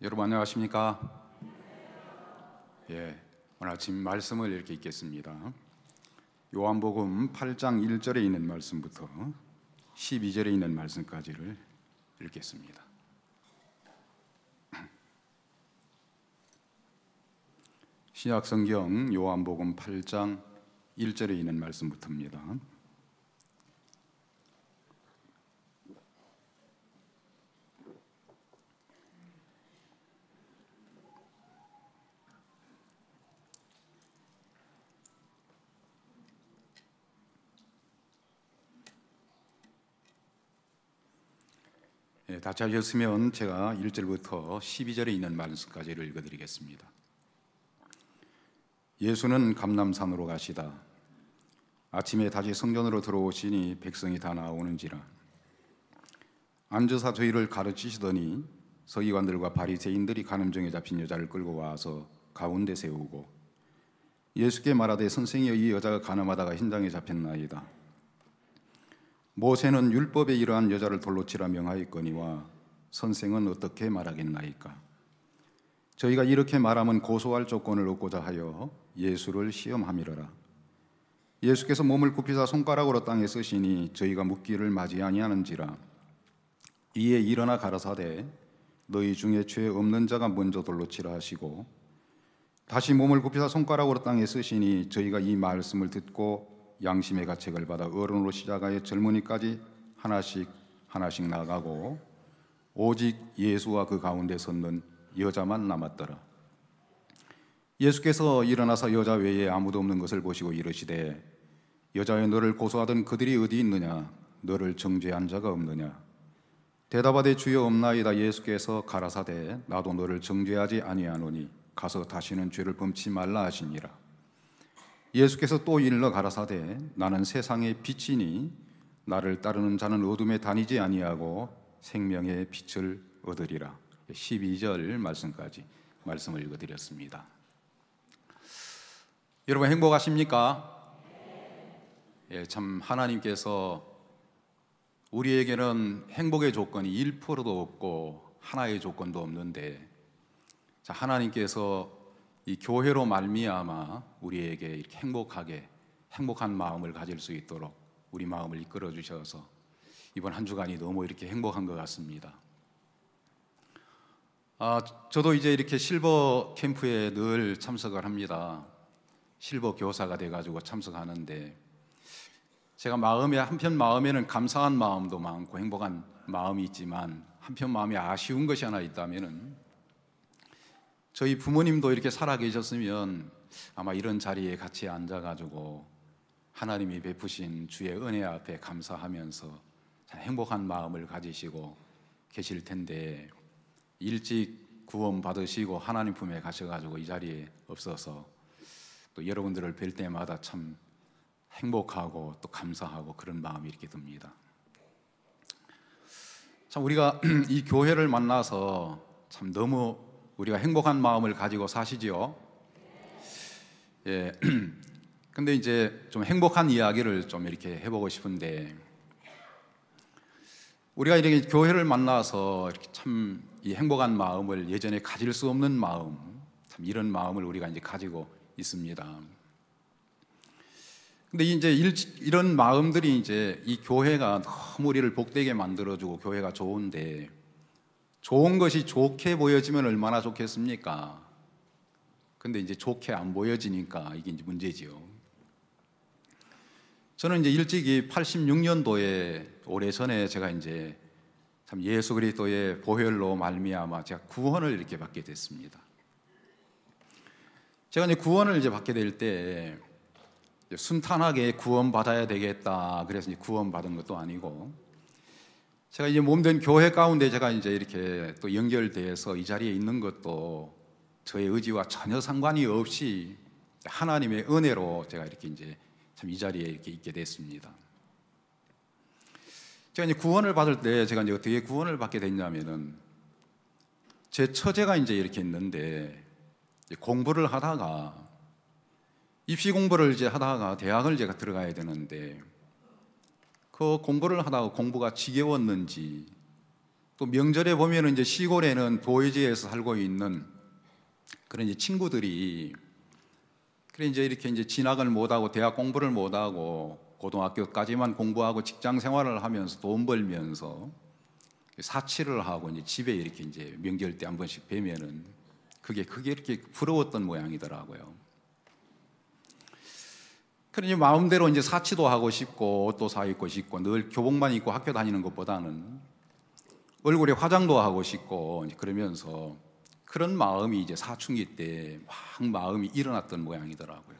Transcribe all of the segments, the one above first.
여러분 안녕하십니까? 예, 오늘 아침 말씀을 이렇게 읽겠습니다. 요한복음 8장 1절에 있는 말씀부터 12절에 있는 말씀까지를 읽겠습니다. 신약성경 요한복음 8장 1절에 있는 말씀부터입니다. 같이 하셨으면 제가 1절부터 12절에 있는 말씀까지를 읽어드리겠습니다. 예수는 감남산으로 가시다. 아침에 다시 성전으로 들어오시니 백성이 다 나오는지라. 안주사 저희를 가르치시더니 서기관들과 바리새인들이 가늠정에 잡힌 여자를 끌고 와서 가운데 세우고 예수께 말하되 선생이여 이 여자가 가늠하다가 흰장에 잡혔나이다. 모세는 율법에 이러한 여자를 돌로 치라 명하였거니와 선생은 어떻게 말하겠나이까? 저희가 이렇게 말하면 고소할 조건을 얻고자 하여 예수를 시험함이러라. 예수께서 몸을 굽히사 손가락으로 땅에 쓰시니 저희가 묻기를 맞이 아니하는지라. 이에 일어나 가라사대 너희 중에 죄 없는 자가 먼저 돌로 치라 하시고 다시 몸을 굽히사 손가락으로 땅에 쓰시니 저희가 이 말씀을 듣고 양심의 가책을 받아 어른으로 시작하여 젊은이까지 하나씩 하나씩 나가고 오직 예수와 그 가운데 섰는 여자만 남았더라. 예수께서 일어나서 여자 외에 아무도 없는 것을 보시고 이르시되 여자여 너를 고소하던 그들이 어디 있느냐 너를 정죄한 자가 없느냐 대답하되 주여 없나이다 예수께서 가라사대 나도 너를 정죄하지 아니하노니 가서 다시는 죄를 범치 말라 하시니라 예수께서 또 일러 가라사대 나는 세상의 빛이니 나를 따르는 자는 어둠에 다니지 아니하고 생명의 빛을 얻으리라. 12절 말씀까지 말씀을 읽어 드렸습니다. 여러분 행복하십니까? 예, 참 하나님께서 우리에게는 행복의 조건이 1%도 없고 하나의 조건도 없는데 자, 하나님께서 이 교회로 말미암아 우리에게 이렇게 행복하게 행복한 마음을 가질 수 있도록 우리 마음을 이끌어 주셔서 이번 한 주간이 너무 이렇게 행복한 것 같습니다. 아, 저도 이제 이렇게 실버 캠프에 늘 참석을 합니다. 실버 교사가 돼 가지고 참석하는데 제가 마음에 한편 마음에는 감사한 마음도 많고 행복한 마음이 있지만 한편 마음에 아쉬운 것이 하나 있다면은 저희 부모님도 이렇게 살아 계셨으면 아마 이런 자리에 같이 앉아가지고 하나님이 베푸신 주의 은혜 앞에 감사하면서 행복한 마음을 가지시고 계실 텐데 일찍 구원 받으시고 하나님 품에 가셔가지고 이 자리에 없어서 또 여러분들을 뵐 때마다 참 행복하고 또 감사하고 그런 마음이 이렇게 듭니다. 참 우리가 이 교회를 만나서 참 너무 우리가 행복한 마음을 가지고 사시지요. 예. 근데 이제 좀 행복한 이야기를 좀 이렇게 해보고 싶은데 우리가 이렇게 교회를 만나서 참이 행복한 마음을 예전에 가질 수 없는 마음, 참 이런 마음을 우리가 이제 가지고 있습니다. 근데 이제 일, 이런 마음들이 이제 이 교회가 너무 우리를 복되게 만들어주고 교회가 좋은데 좋은 것이 좋게 보여지면 얼마나 좋겠습니까? 근데 이제 좋게 안 보여지니까 이게 이제 문제지요. 저는 이제 일찍이 86년도에 오래전에 제가 이제 참 예수 그리스도의 보혈로 말미암아 제가 구원을 이렇게 받게 됐습니다. 제가 이제 구원을 이제 받게 될 때 순탄하게 구원 받아야 되겠다. 그래서 이제 구원 받은 것도 아니고 제가 이제 몸된 교회 가운데 제가 이제 이렇게 또 연결돼서 이 자리에 있는 것도 저의 의지와 전혀 상관이 없이 하나님의 은혜로 제가 이렇게 이제 참 이 자리에 이렇게 있게 됐습니다. 제가 이제 구원을 받을 때 제가 이제 어떻게 구원을 받게 됐냐면은 제 처제가 이제 이렇게 있는데 공부를 하다가 입시 공부를 이제 하다가 대학을 제가 들어가야 되는데 그 공부를 하다가 공부가 지겨웠는지 또 명절에 보면 이제 시골에는 도예지에서 살고 있는 그런 이제 친구들이 그래 이제 이렇게 이제 진학을 못하고 대학 공부를 못하고 고등학교까지만 공부하고 직장 생활을 하면서 돈 벌면서 사치를 하고 이제 집에 이렇게 이제 명절 때 한 번씩 뵈면은 그게 그게 이렇게 부러웠던 모양이더라고요. 그러니 마음대로 이제 사치도 하고 싶고 옷도 사 입고 싶고 늘 교복만 입고 학교 다니는 것보다는 얼굴에 화장도 하고 싶고 그러면서 그런 마음이 이제 사춘기 때 막 마음이 일어났던 모양이더라고요.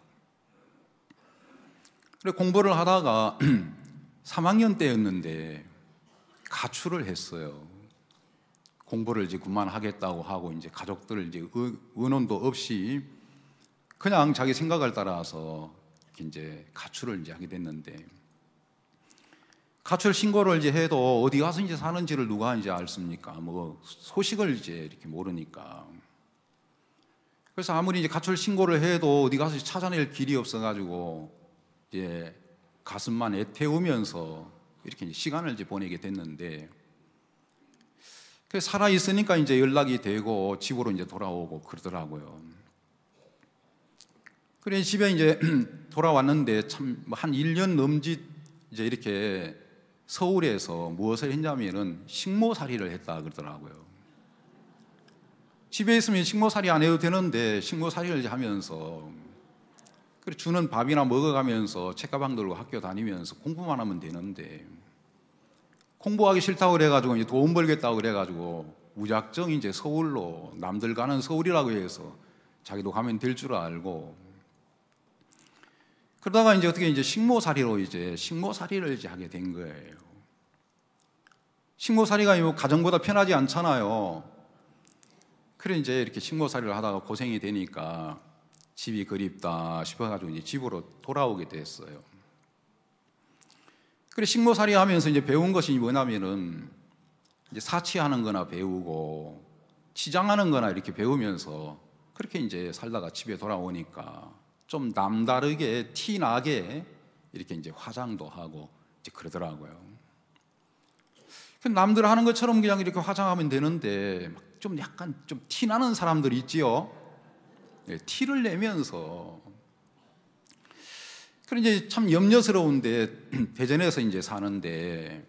그래 공부를 하다가 3학년 때였는데 가출을 했어요. 공부를 이제 그만하겠다고 하고 이제 가족들 이제 의논도 없이 그냥 자기 생각을 따라서 이제 가출을 이제 하게 됐는데 가출 신고를 이제 해도 어디 가서 이제 사는지를 누가 이제 알습니까? 뭐 소식을 이제 이렇게 모르니까. 그래서 아무리 이제 가출 신고를 해도 어디 가서 찾아낼 길이 없어가지고 이제 가슴만 애태우면서 이렇게 이제 시간을 이제 보내게 됐는데 살아 있으니까 이제 연락이 되고 집으로 이제 돌아오고 그러더라고요. 그래 집에 이제 돌아왔는데 참한 뭐 1년 넘짓 이제 이렇게 서울에서 무엇을 했냐면은 식모살이를 했다 그러더라고요. 집에 있으면 식모살이 안 해도 되는데 식모살이를 하면서 그래 주는 밥이나 먹어가면서 책가방 들고 학교 다니면서 공부만 하면 되는데 공부하기 싫다고 그래가지고 이제 돈 벌겠다고 그래가지고 무작정 이제 서울로 남들 가는 서울이라고 해서 자기도 가면 될 줄 알고 그러다가 이제 어떻게 이제 식모살이로 이제 식모살이를 이제 하게 된 거예요. 식모살이가 가정보다 편하지 않잖아요. 그래 이제 이렇게 식모살이를 하다가 고생이 되니까 집이 그립다 싶어가지고 이제 집으로 돌아오게 됐어요. 그래 식모살이 하면서 이제 배운 것이 뭐냐면은 이제 사치하는거나 배우고 치장하는거나 이렇게 배우면서 그렇게 이제 살다가 집에 돌아오니까 좀 남다르게 티 나게 이렇게 이제 화장도 하고 이제 그러더라고요. 남들 하는 것처럼 그냥 이렇게 화장하면 되는데 좀 약간 좀 티 나는 사람들 있지요. 네, 티를 내면서 그래 이제 참 염려스러운데 대전에서 이제 사는데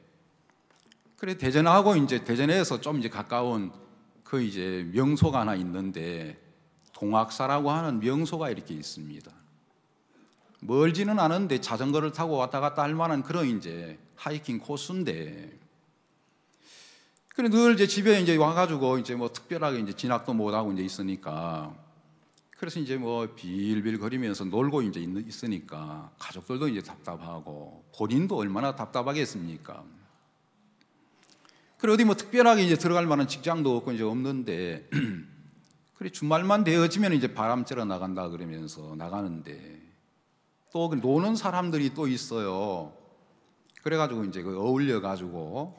그래 대전하고 이제 대전에서 좀 이제 가까운 그 이제 명소가 하나 있는데 동학사라고 하는 명소가 이렇게 있습니다. 멀지는 않은데 자전거를 타고 왔다 갔다 할 만한 그런 이제 하이킹 코스인데 그래 늘 이제 집에 이제 와가지고 이제 뭐 특별하게 이제 진학도 못 하고 이제 있으니까 그래서 이제 뭐 빌빌 거리면서 놀고 이제 있으니까 가족들도 이제 답답하고 본인도 얼마나 답답하겠습니까? 그래 어디 뭐 특별하게 이제 들어갈 만한 직장도 없고 이제 없는데 그래 주말만 되어지면 이제 바람 쐬러 나간다 그러면서 나가는데 또 그 노는 사람들이 또 있어요. 그래가지고 이제 그 어울려가지고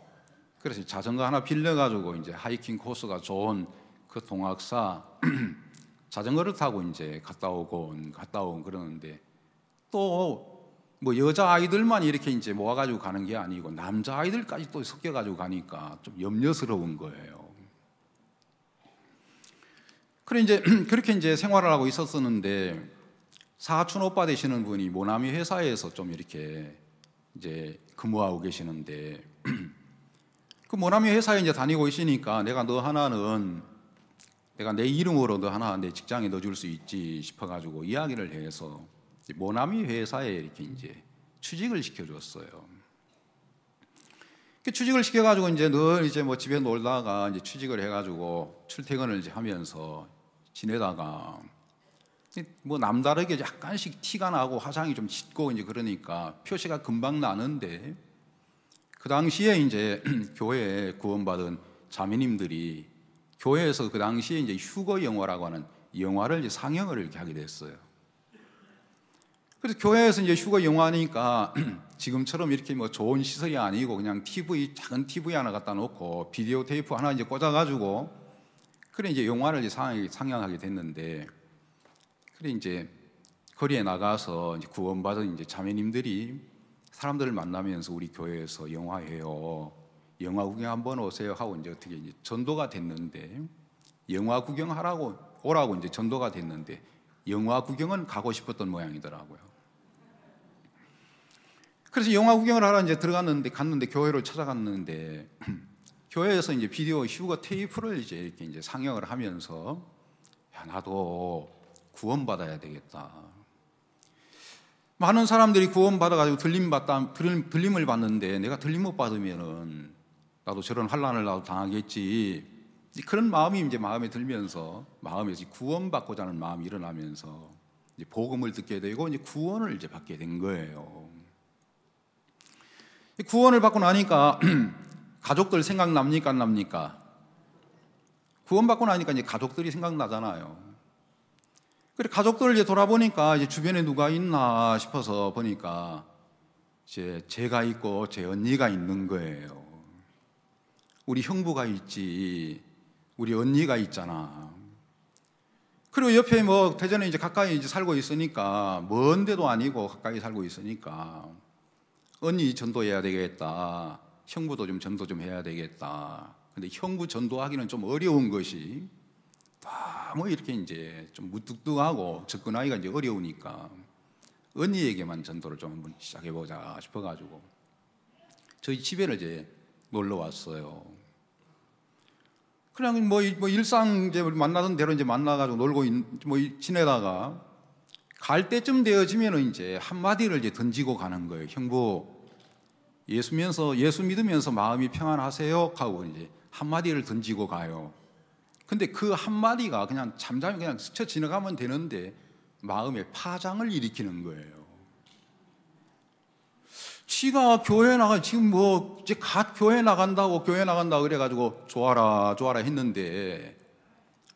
그래서 자전거 하나 빌려가지고 이제 하이킹 코스가 좋은 그 동학사 자전거를 타고 이제 갔다 오고 갔다 온 그러는데 또 뭐 여자 아이들만 이렇게 이제 모아가지고 가는 게 아니고 남자 아이들까지 또 섞여가지고 가니까 좀 염려스러운 거예요. 그래 이제 그렇게 이제 생활을 하고 있었었는데 사촌 오빠 되시는 분이 모나미 회사에서 좀 이렇게 이제 근무하고 계시는데 그 모나미 회사에 이제 다니고 있으니까 내가 너 하나는 내가 내 이름으로 너 하나 내 직장에 넣어줄 수 있지 싶어가지고 이야기를 해서 모나미 회사에 이렇게 이제 취직을 시켜줬어요. 그 취직을 시켜가지고 이제 늘 이제 뭐 집에 놀다가 이제 취직을 해가지고 출퇴근을 이제 하면서 지내다가 뭐 남다르게 약간씩 티가 나고 화장이 좀 짙고 이제 그러니까 표시가 금방 나는데 그 당시에 이제 교회에 구원받은 자매님들이 교회에서 그 당시에 이제 휴거 영화라고 하는 영화를 상영을 이렇게 하게 됐어요. 그래서 교회에서 이제 휴거 영화니까 지금처럼 이렇게 뭐 좋은 시설이 아니고 그냥 TV 작은 TV 하나 갖다 놓고 비디오 테이프 하나 이제 꽂아가지고 그래 이제 영화를 이제 상영하게 됐는데 그래 이제 거리에 나가서 이제 구원받은 이제 자매님들이 사람들을 만나면서 우리 교회에서 영화해요. 영화 구경 한번 오세요 하고 이제 어떻게 이제 전도가 됐는데 영화 구경하라고 오라고 이제 전도가 됐는데 영화 구경은 가고 싶었던 모양이더라고요. 그래서 영화 구경을 하러 이제 들어갔는데 갔는데 교회로 찾아갔는데 교회에서 이제 비디오 휴거 테이프를 이제 이렇게 이제 상영을 하면서 야 나도 구원받아야 되겠다. 많은 사람들이 구원받아가지고 들림 받다 들림, 을 받는데 내가 들림 못 받으면은 나도 저런 환란을 나도 당하겠지. 그런 마음이 이제 마음에 들면서 마음에 구원받고자 하는 마음이 일어나면서 이제 복음을 듣게 되고 이제 구원을 이제 받게 된 거예요. 구원을 받고 나니까 가족들 생각납니까 안 납니까? 구원받고 나니까 이제 가족들이 생각나잖아요. 그래 가족들을 이제 돌아보니까 이제 주변에 누가 있나 싶어서 보니까 이제 제가 있고 제 언니가 있는 거예요. 우리 형부가 있지, 우리 언니가 있잖아. 그리고 옆에 뭐 대전에 이제 가까이 이제 살고 있으니까 먼데도 아니고 가까이 살고 있으니까 언니 전도해야 되겠다. 형부도 좀 전도 좀 해야 되겠다. 근데 형부 전도하기는 좀 어려운 것이 다뭐 이렇게 이제 좀 무뚝뚝하고 접근하기가 이제 어려우니까 언니에게만 전도를 좀 한번 시작해 보자 싶어 가지고 저희 집에를 이제 놀러 왔어요. 그냥 뭐, 뭐 일상 이제 만나던 대로 이제 만나가지고 놀고 있, 뭐 지내다가 갈 때쯤 되어지면은 이제 한마디를 이제 던지고 가는 거예요. 형부, 예수 면서 예수 믿으면서 마음이 평안하세요 하고 이제 한 마디를 던지고 가요. 근데 그 한 마디가 그냥 잠잠히 그냥 스쳐 지나가면 되는데 마음에 파장을 일으키는 거예요. 지가 교회 나가 지금 뭐 이제 갓 교회 나간다고 교회 나간다 그래가지고 좋아라 좋아라 했는데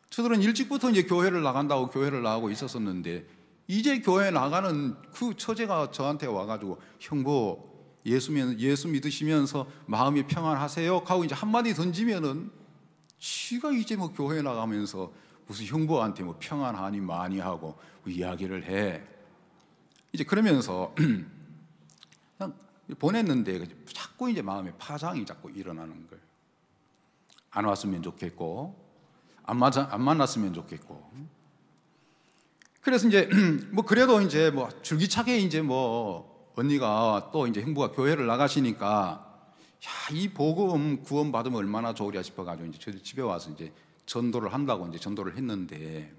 저들은 일찍부터 이제 교회를 나간다고 교회를 나가고 있었었는데 이제 교회 나가는 그 처제가 저한테 와가지고 형부 예수, 예수 믿으시면서 마음이 평안하세요 하고 이제 한마디 던지면은 지가 이제 뭐 교회 나가면서 무슨 형부한테 뭐 평안하니 많이 하고 뭐 이야기를 해. 이제 그러면서 그냥 보냈는데 그 자꾸 이제 마음에 파장이 자꾸 일어나는 거예요. 안 왔으면 좋겠고, 안, 맞아, 안 만났으면 좋겠고. 그래서 이제 뭐 그래도 이제 뭐 줄기차게 이제 뭐 언니가 또 이제 형부가 교회를 나가시니까 야, 이 복음 구원받으면 얼마나 좋으랴 싶어가지고 이제 저희 집에 와서 이제 전도를 한다고 이제 전도를 했는데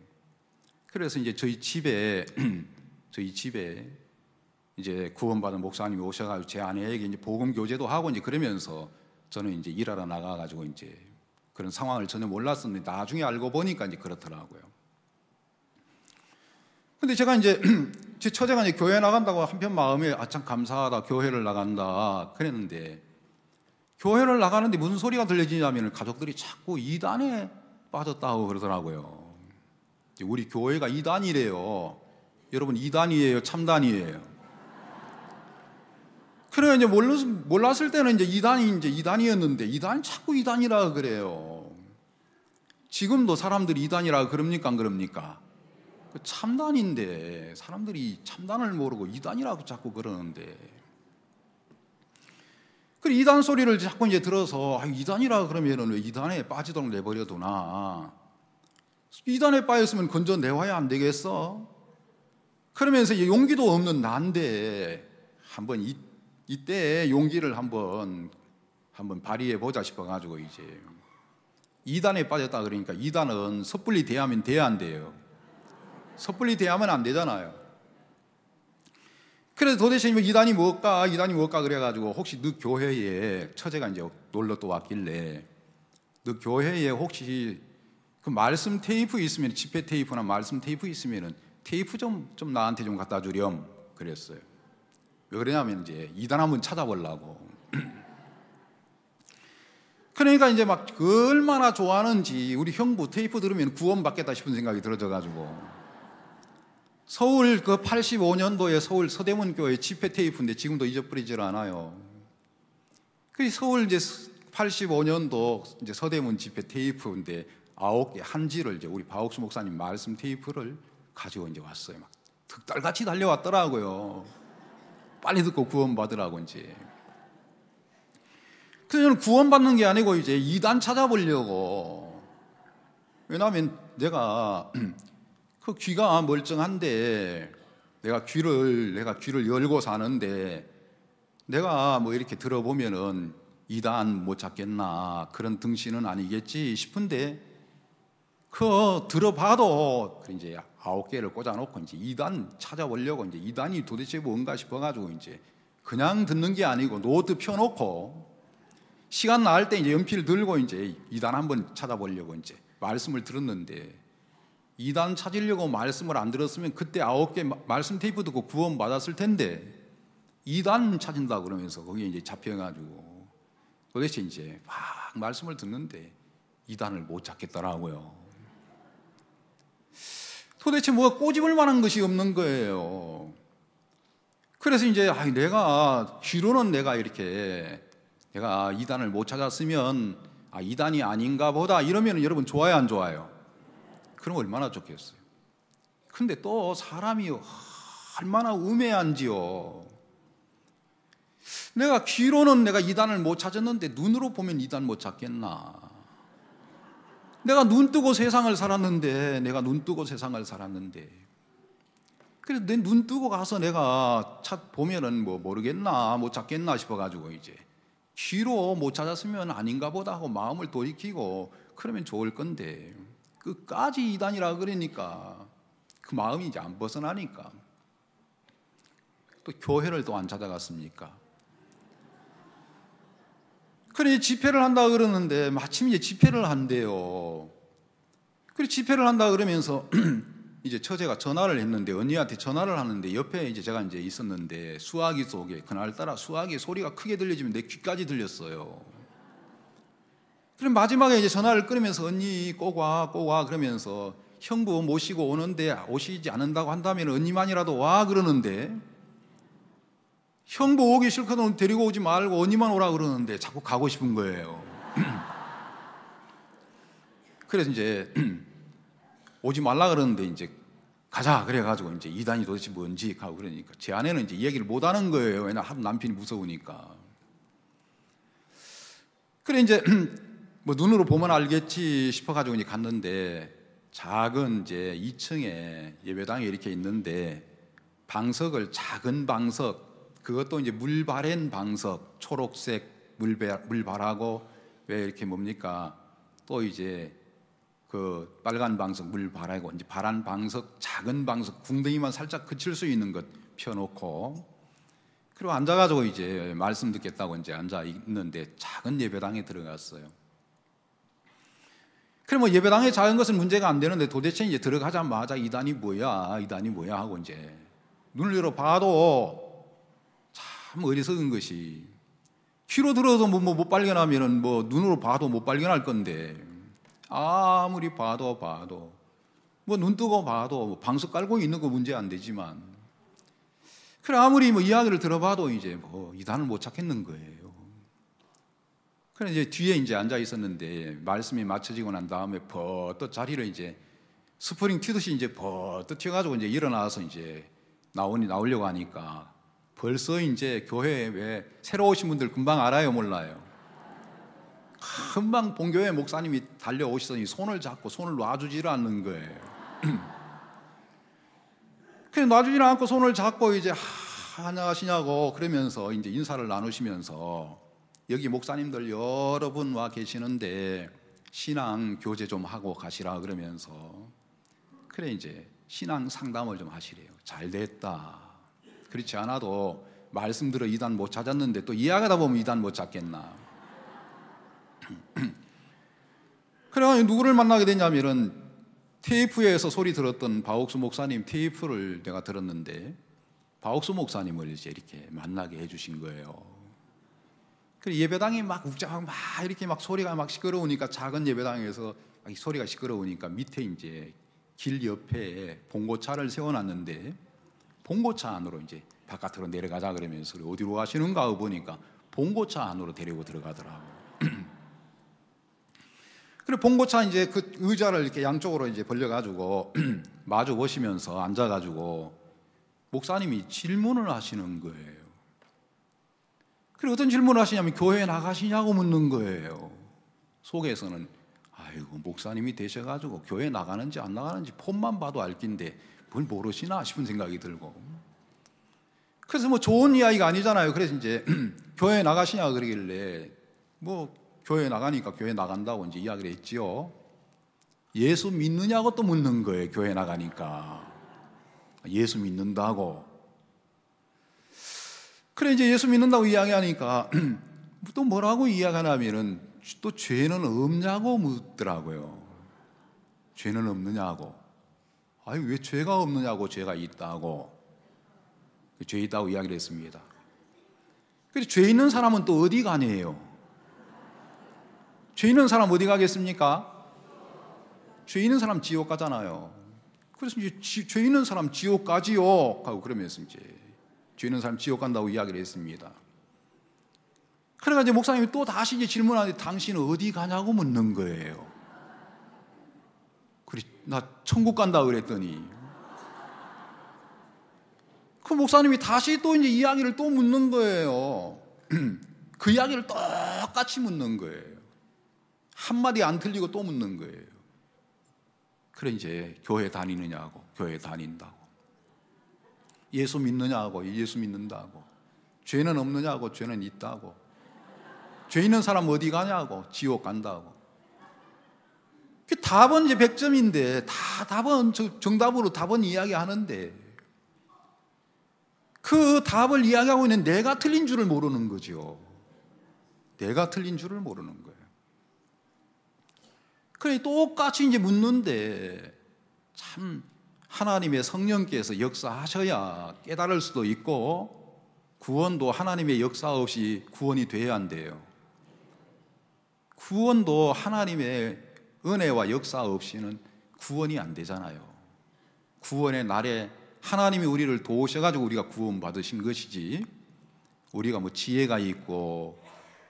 그래서 이제 저희 집에 저희 집에 이제 구원받은 목사님이 오셔가지고 제 아내에게 이제 복음 교제도 하고 이제 그러면서 저는 이제 일하러 나가가지고 이제 그런 상황을 전혀 몰랐었는데 나중에 알고 보니까 이제 그렇더라고요. 근데 제가 이제 제 처제가 이제 교회 나간다고 한편 마음에 아참 감사하다 교회를 나간다 그랬는데 교회를 나가는데 무슨 소리가 들려지냐면 가족들이 자꾸 이단에 빠졌다고 그러더라고요. 우리 교회가 이단이래요. 여러분 이단이에요, 참단이에요. 그래 이제 몰랐, 을 때는 이제 이단이 이제 이단이었는데 이단 자꾸 이단이라 그래요. 지금도 사람들이 이단이라 그럽니까 안 그럽니까? 그 참단인데 사람들이 참단을 모르고 이단이라고 자꾸 그러는데 그 이단 소리를 자꾸 이제 들어서 아, 이단이라 그러면은 왜 이단에 빠지도록 내버려두나 이단에 빠졌으면 건져 내와야 안 되겠어 그러면서 용기도 없는 난데 한번 이, 이때 용기를 한번 한번 발휘해 보자 싶어 가지고 이제 이단에 빠졌다 그러니까 이단은 섣불리 대하면 대안 돼요. 섣불리 대하면 안 되잖아요. 그래서 도대체 뭐 이단이 뭘까? 이단이 뭘까? 그래가지고 혹시 너 교회에 처제가 이제 놀러 또 왔길래 너 교회에 혹시 그 말씀 테이프 있으면 집회 테이프나 말씀 테이프 있으면 테이프 좀, 좀 나한테 좀 갖다 주렴 그랬어요. 왜 그러냐면 이제 이단 한번 찾아보려고. 그러니까 이제 막 얼마나 좋아하는지 우리 형부 테이프 들으면 구원받겠다 싶은 생각이 들어져가지고 서울 그 85년도에 서울 서대문 교회 집회 테이프인데 지금도 잊어버리질 않아요. 그 서울 이제 85년도 이제 서대문 집회 테이프인데 아홉 개 한지를 이제 우리 바옥수 목사님 말씀 테이프를 가지고 이제 왔어요. 막특달같이 달려왔더라고요. 빨리 듣고 구원받으라고 이제. 그래서 저는 구원받는 게 아니고 이제 이단 찾아보려고. 왜냐하면 내가 그 귀가 멀쩡한데 내가 귀를 내가 귀를 열고 사는데 내가 뭐 이렇게 들어보면은 이단 못 잡겠나 그런 등신은 아니겠지 싶은데 그 들어봐도 그 이제 아홉 개를 꽂아놓고 이제 이단 찾아보려고 이제 이단이 도대체 뭔가 싶어가지고 이제 그냥 듣는 게 아니고 노트 펴놓고 시간 나을 때 이제 연필 들고 이제 이단 한번 찾아보려고 이제 말씀을 들었는데 이단 찾으려고 말씀을 안 들었으면 그때 아홉 개 말씀 테이프 듣고 구원 받았을 텐데 이단 찾는다 그러면서 거기에 이제 잡혀가지고 도대체 이제 막 말씀을 듣는데 이단을 못 찾겠더라고요. 도대체 뭐가 꼬집을 만한 것이 없는 거예요. 그래서 이제 아 내가 뒤로는 내가 이렇게 내가 이단을 못 찾았으면 아 이단이 아닌가 보다 이러면 여러분 좋아요 안 좋아요? 그럼 얼마나 좋겠어요. 근데 또 사람이 얼마나 우매한지요. 내가 귀로는 내가 이단을 못 찾았는데 눈으로 보면 이단 못 찾겠나. 내가 눈 뜨고 세상을 살았는데 내가 눈 뜨고 세상을 살았는데 그래서 내눈 뜨고 가서 내가 찾 보면은 뭐 모르겠나 못 찾겠나 싶어가지고 이제 귀로 못 찾았으면 아닌가 보다 하고 마음을 돌이키고 그러면 좋을 건데 끝까지 이단이라 그러니까 그 마음이 이제 안 벗어나니까 또 교회를 또 안 찾아갔습니까? 그래 집회를 한다 그러는데 마침 이제 집회를 한대요. 그래 집회를 한다 그러면서 이제 처제가 전화를 했는데 언니한테 전화를 하는데 옆에 이제 제가 이제 있었는데 수화기 속에 그날 따라 수화기 소리가 크게 들려지면 내 귀까지 들렸어요. 그럼 마지막에 이제 전화를 끊으면서 언니 꼭 와, 꼭 와 그러면서 형부 모시고 오는데 오시지 않는다고 한다면 언니만이라도 와 그러는데 형부 오기 싫거든 데리고 오지 말고 언니만 오라 그러는데 자꾸 가고 싶은 거예요. 그래서 이제 오지 말라 그러는데 이제 가자 그래가지고 이제 이단이 도대체 뭔지 하고 그러니까 제 아내는 이제 얘기를 못 하는 거예요. 왜냐 하면 남편이 무서우니까. 그래 이제 뭐 눈으로 보면 알겠지 싶어가지고 갔는데 작은 이제 2층에 예배당이 이렇게 있는데 방석을 작은 방석 그것도 이제 물바랜 방석 초록색 물배, 물바라고 왜 이렇게 뭡니까 또 이제 그 빨간 방석 물바라고 이제 바란 방석 작은 방석 궁둥이만 살짝 그칠 수 있는 것 펴놓고 그리고 앉아가지고 이제 말씀 듣겠다고 이제 앉아 있는데 작은 예배당에 들어갔어요. 그럼 뭐 예배당에 작은 것은 문제가 안 되는데 도대체 이제 들어가자마자 이단이 뭐야, 이단이 뭐야 하고 이제 눈을 열어봐도 참 어리석은 것이 귀로 들어서 뭐, 뭐못발견하면뭐 눈으로 봐도 못 발견할 건데 아무리 봐도 봐도 뭐 눈 뜨고 봐도 뭐 방석 깔고 있는 거 문제 안 되지만 그래 아무리 뭐 이야기를 들어봐도 이제 뭐 이단을 못 찾겠는 거예요. 그래 이제 뒤에 이제 앉아 있었는데 말씀이 마쳐지고 난 다음에 버또 자리를 이제 스프링 튀듯이 이제 버또 튀어가지고 이제 일어나서 이제 나오니 나오려고 하니까 벌써 이제 교회에 왜 새로 오신 분들 금방 알아요 몰라요. 금방 본교회 목사님이 달려오시더니 손을 잡고 손을 놔주지를 않는 거예요. 그냥 놔주지 않고 손을 잡고 이제 하녕 하시냐고 그러면서 이제 인사를 나누시면서 여기 목사님들 여러 분와 계시는데 신앙 교제 좀 하고 가시라 그러면서 그래 이제 신앙 상담을 좀 하시래요. 잘 됐다. 그렇지 않아도 말씀 들어 이단 못 찾았는데 또 이야기하다 보면 이단 못 찾겠나. 그래 누구를 만나게 됐냐면은 테이프에서 소리 들었던 바옥수 목사님 테이프를 내가 들었는데 바옥수 목사님을 이제 이렇게 만나게 해주신 거예요. 그래서 예배당이 막웃자고막 이렇게 막 소리가 막 시끄러우니까 작은 예배당에서 소리가 시끄러우니까 밑에 이제 길 옆에 봉고차를 세워놨는데 봉고차 안으로 이제 바깥으로 내려가자 그러면서 어디로 가시는가 보니까 봉고차 안으로 데리고 들어가더라고. 그리고 봉고차 이제 그 의자를 이렇게 양쪽으로 이제 벌려가지고 마주 보시면서 앉아가지고 목사님이 질문을 하시는 거예요. 그리고 어떤 질문을 하시냐면 교회 나가시냐고 묻는 거예요. 속에서는 아이고 목사님이 되셔가지고 교회 나가는지 안 나가는지 폼만 봐도 알 긴데 뭘 모르시나 싶은 생각이 들고 그래서 뭐 좋은 이야기가 아니잖아요. 그래서 이제 교회 나가시냐 그러길래 뭐 교회 나가니까 교회 나간다고 이제 이야기를 했지요. 예수 믿느냐고 또 묻는 거예요. 교회 나가니까 예수 믿는다고 그래 이제 예수 믿는다고 이야기하니까 또 뭐라고 이야기하냐면은 또 죄는 없냐고 묻더라고요. 죄는 없느냐고. 아니 왜 죄가 없느냐고 죄가 있다고. 그 죄 있다고 이야기를 했습니다. 그래죄 있는 사람은 또 어디 가네요. 죄 있는 사람 어디 가겠습니까? 죄 있는 사람 지옥 가잖아요. 그래서 이제 죄 있는 사람 지옥 가지요. 하고 그러면서 이제 죄는 사람 지옥 간다고 이야기를 했습니다. 그러니까 이 목사님이 또 다시 이제 질문하는데 당신 어디 가냐고 묻는 거예요. 그래, 나 천국 간다 그랬더니. 그 목사님이 다시 또 이제 이야기를 또 묻는 거예요. 그 이야기를 똑같이 묻는 거예요. 한마디 안 틀리고 또 묻는 거예요. 그래, 이제 교회 다니느냐고, 교회 다닌다고. 예수 믿느냐 하고 예수 믿는다 고 죄는 없느냐 하고 죄는 있다 고죄 있는 사람 어디 가냐 고 지옥 간다 고그 답은 이제 100점인데 다 답은 정답으로 답은 이야기하는데 그 답을 이야기하고 있는 내가 틀린 줄을 모르는 거죠. 내가 틀린 줄을 모르는 거예요. 그래 똑같이 이제 묻는데 참 하나님의 성령께서 역사하셔야 깨달을 수도 있고 구원도 하나님의 역사 없이 구원이 돼야 한대요. 구원도 하나님의 은혜와 역사 없이는 구원이 안 되잖아요. 구원의 날에 하나님이 우리를 도우셔가지고 우리가 구원받으신 것이지 우리가 뭐 지혜가 있고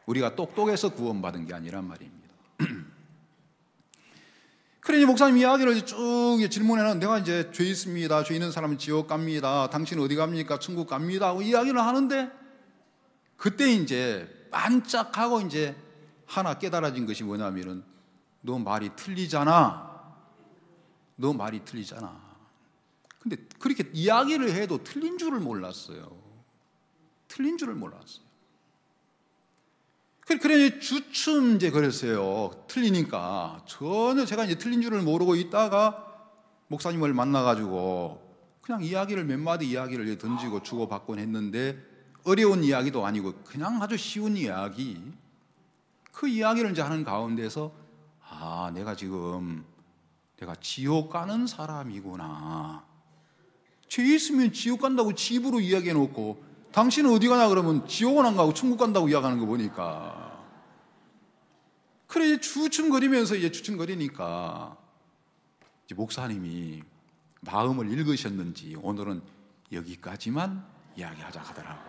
우리가 똑똑해서 구원받은 게 아니란 말입니다. 그래, 이 목사님 이야기를 쭉 질문해는 내가 이제 죄 있습니다. 죄 있는 사람은 지옥 갑니다. 당신 어디 갑니까? 천국 갑니다. 하고 뭐 이야기를 하는데 그때 이제 반짝하고 이제 하나 깨달아진 것이 뭐냐면은 너 말이 틀리잖아. 너 말이 틀리잖아. 근데 그렇게 이야기를 해도 틀린 줄을 몰랐어요. 틀린 줄을 몰랐어요. 그래 그래, 주춤 이제 그랬어요. 틀리니까 전혀 제가 이제 틀린 줄을 모르고 있다가 목사님을 만나가지고 그냥 이야기를 몇 마디 이야기를 던지고 주고받곤 했는데 어려운 이야기도 아니고 그냥 아주 쉬운 이야기 그 이야기를 이제 하는 가운데서 아 내가 지금 내가 지옥 가는 사람이구나 죄 있으면 지옥 간다고 집으로 이야기해 놓고 당신은 어디 가냐 그러면 지옥은 안 가고 천국 간다고 이야기하는 거 보니까. 그래 주춤거리면서 이제 주춤거리니까 이제 목사님이 마음을 읽으셨는지 오늘은 여기까지만 이야기하자 하더라고.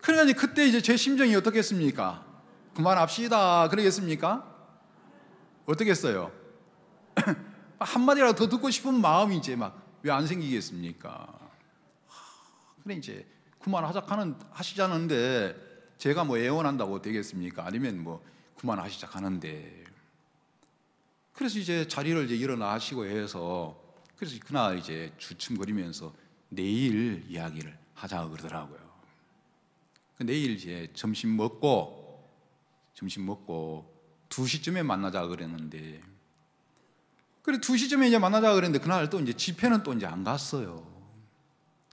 그러니 그때 이제 제 심정이 어떻겠습니까? 그만합시다. 그러겠습니까? 어떻겠어요? 한마디라도 더 듣고 싶은 마음이 이제 막 왜 안 생기겠습니까? 근데 이제 그만하자 하는 하시자는데 제가 뭐 애원한다고 되겠습니까? 아니면 뭐 그만하시자 하는데 그래서 이제 자리를 이제 일어나시고 해서 그래서 그날 이제 주춤거리면서 내일 이야기를 하자 그러더라고요. 그 내일 이제 점심 먹고 점심 먹고 두시쯤에 만나자 그랬는데 그래 두시쯤에 이제 만나자 그랬는데 그날 또 이제 집회는 또 이제 안 갔어요.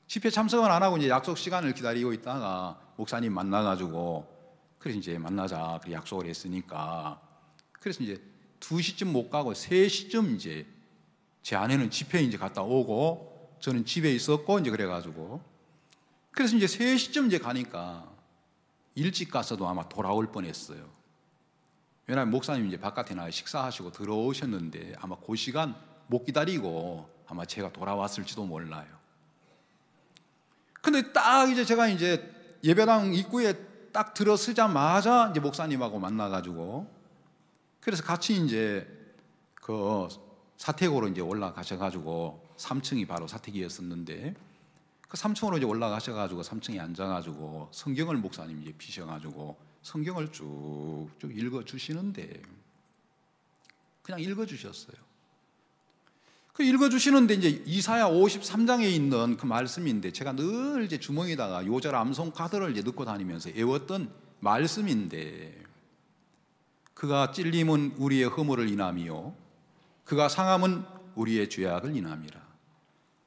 집회 참석은 안 하고 이제 약속 시간을 기다리고 있다가 목사님 만나가지고 그래서 이제 만나자 그 약속을 했으니까 그래서 이제 두시쯤못 가고 세시쯤 이제 제 아내는 집회 이제 갔다 오고 저는 집에 있었고 이제 그래가지고 그래서 이제 세시쯤 이제 가니까 일찍 가서도 아마 돌아올 뻔했어요. 왜냐하면 목사님 이제 바깥에 나 식사하시고 들어오셨는데 아마 그 시간 못 기다리고 아마 제가 돌아왔을지도 몰라요. 근데 딱 이제 제가 이제 예배당 입구에 딱 들어서자마자 이제 목사님하고 만나가지고 그래서 같이 이제 그 사택으로 이제 올라가셔가지고 3층이 바로 사택이었었는데 그 3층으로 이제 올라가셔가지고 3층에 앉아가지고 성경을 목사님 이제 피셔가지고 성경을 쭉쭉 읽어주시는데 그냥 읽어주셨어요. 그 읽어주시는데 이제 이사야 53장에 있는 그 말씀인데 제가 늘 이제 주머니다가 요절 암송 카드를 이제 넣고 다니면서 외웠던 말씀인데 그가 찔림은 우리의 허물을 인함이요 그가 상함은 우리의 죄악을 인함이라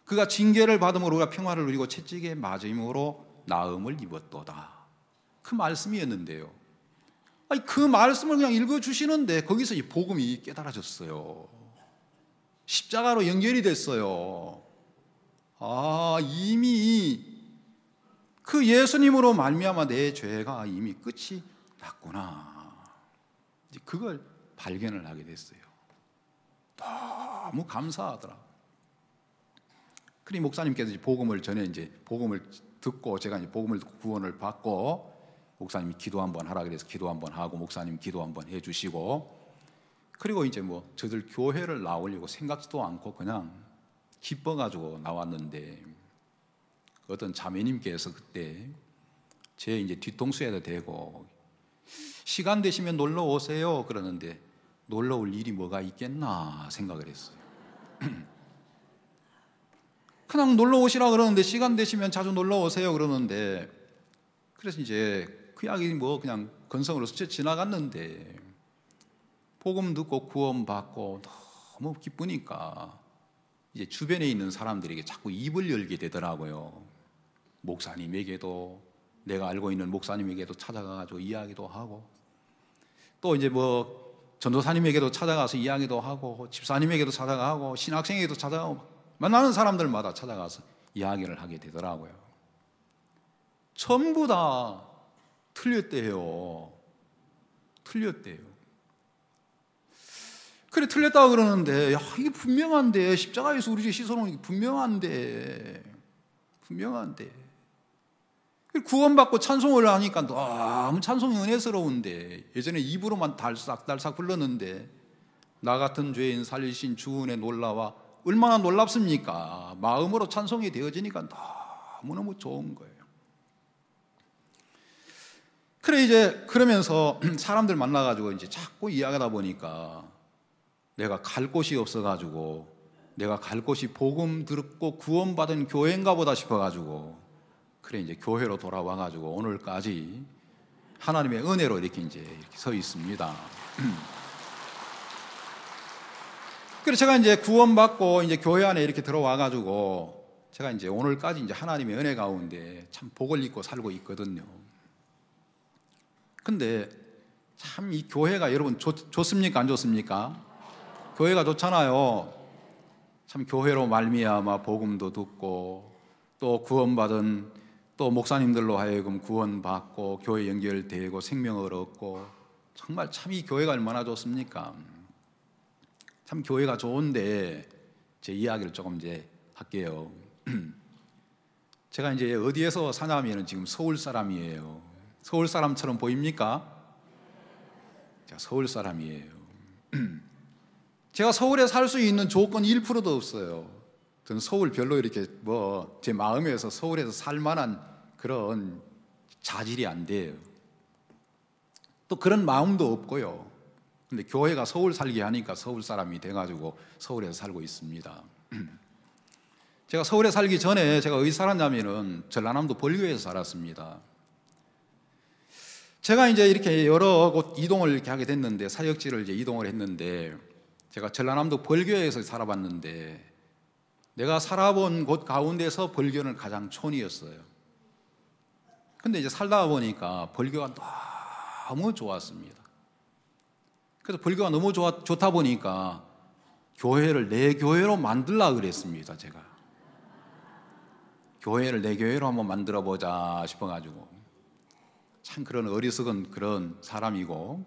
그가 징계를 받음으로 우리가 평화를 누리고 채찍에 맞음으로 나음을 입었도다 그 말씀이었는데요 아니 그 말씀을 그냥 읽어주시는데 거기서 이 복음이 깨달아졌어요 십자가로 연결이 됐어요. 아, 이미 그 예수님으로 말미암아 내 죄가 이미 끝이 났구나. 그걸 발견을 하게 됐어요. 너무 감사하더라. 그리 목사님께서 이제 복음을 전에 이제 복음을 듣고 제가 이제 복음을 구원을 받고 목사님이 기도 한번 하라 그래서 기도 한번 하고 목사님 기도 한번 해주시고 그리고 이제 뭐 저들 교회를 나오려고 생각지도 않고 그냥 기뻐가지고 나왔는데 어떤 자매님께서 그때 제 이제 뒤통수에도 대고 시간 되시면 놀러 오세요 그러는데 놀러 올 일이 뭐가 있겠나 생각을 했어요. 그냥 놀러 오시라 그러는데 시간 되시면 자주 놀러 오세요 그러는데 그래서 이제 그 이야기 뭐 그냥 건성으로 스쳐 지나갔는데 복음 듣고 구원받고 너무 기쁘니까 이제 주변에 있는 사람들에게 자꾸 입을 열게 되더라고요. 목사님에게도 내가 알고 있는 목사님에게도 찾아가서 이야기도 하고 또 이제 뭐 전도사님에게도 찾아가서 이야기도 하고 집사님에게도 찾아가고 신학생에게도 찾아가고 만나는 사람들마다 찾아가서 이야기를 하게 되더라고요. 전부 다 틀렸대요. 틀렸대요. 그래 틀렸다 그러는데 야, 이게 분명한데 십자가에서 우리 죄 씻어놓은 게 분명한데 분명한데 구원받고 찬송을 하니까 너무 찬송이 은혜스러운데 예전에 입으로만 달싹달싹 불렀는데 나 같은 죄인 살리신 주은의 놀라와 얼마나 놀랍습니까? 마음으로 찬송이 되어지니까 너무너무 좋은 거예요. 그래 이제 그러면서 사람들 만나가지고 이제 자꾸 이야기하다 보니까 내가 갈 곳이 없어가지고 내가 갈 곳이 복음 듣고 구원받은 교회인가 보다 싶어가지고 그래 이제 교회로 돌아와가지고 오늘까지 하나님의 은혜로 이렇게 이제 이렇게 서 있습니다. 그래서 제가 이제 구원받고 이제 교회 안에 이렇게 들어와가지고 제가 이제 오늘까지 이제 하나님의 은혜 가운데 참 복을 입고 살고 있거든요. 근데 참 이 교회가 여러분 좋, 좋습니까? 안 좋습니까? 교회가 좋잖아요. 참 교회로 말미암아 복음도 듣고 또 구원받은 또 목사님들로 하여금 구원받고 교회 연결되고 생명을 얻고 정말 참 이 교회가 얼마나 좋습니까? 참 교회가 좋은데 제 이야기를 조금 이제 할게요. 제가 이제 어디에서 사냐면 지금 서울 사람이에요. 서울 사람처럼 보입니까? 제가 서울 사람이에요. 제가 서울에 살 수 있는 조건 1%도 없어요. 저는 서울 별로 이렇게 뭐 제 마음에서 서울에서 살 만한 그런 자질이 안 돼요. 또 그런 마음도 없고요. 근데 교회가 서울 살게 하니까 서울 사람이 돼가지고 서울에서 살고 있습니다. 제가 서울에 살기 전에 제가 어디 살았냐면은 전라남도 벌교에서 살았습니다. 제가 이제 이렇게 여러 곳 이동을 이렇게 하게 됐는데 사역지를 이제 이동을 했는데 제가 전라남도 벌교에서 살아봤는데 내가 살아본 곳 가운데서 벌교는 가장 촌이었어요. 근데 이제 살다 보니까 벌교가 너무 좋았습니다. 그래서 벌교가 너무 좋아, 좋다 보니까 교회를 내 교회로 만들라 그랬습니다, 제가. 교회를 내 교회로 한번 만들어 보자 싶어 가지고 참 그런 어리석은 그런 사람이고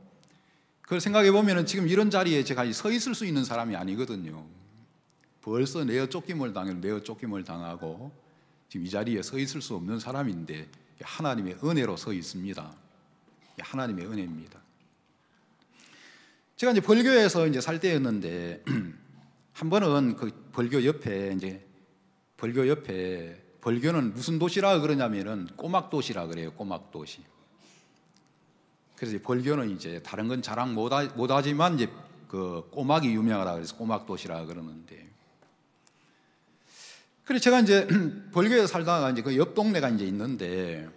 그걸 생각해 보면 지금 이런 자리에 제가 서 있을 수 있는 사람이 아니거든요. 벌써 내어 쫓김을 당해 내어 쫓김을 당하고 지금 이 자리에 서 있을 수 없는 사람인데 하나님의 은혜로 서 있습니다. 하나님의 은혜입니다. 제가 이제 벌교에서 이제 살 때였는데 한 번은 그 벌교 옆에 이제 벌교 옆에 벌교는 무슨 도시라 그러냐면은 꼬막 도시라 그래요. 꼬막 도시. 그래서 벌교는 이제 다른 건 자랑 못하, 지만 이제 그 꼬막이 유명하다 그래서 꼬막 도시라 그러는데. 그래서 제가 이제 벌교에 살다가 이제 그 옆 동네가 이제 있는데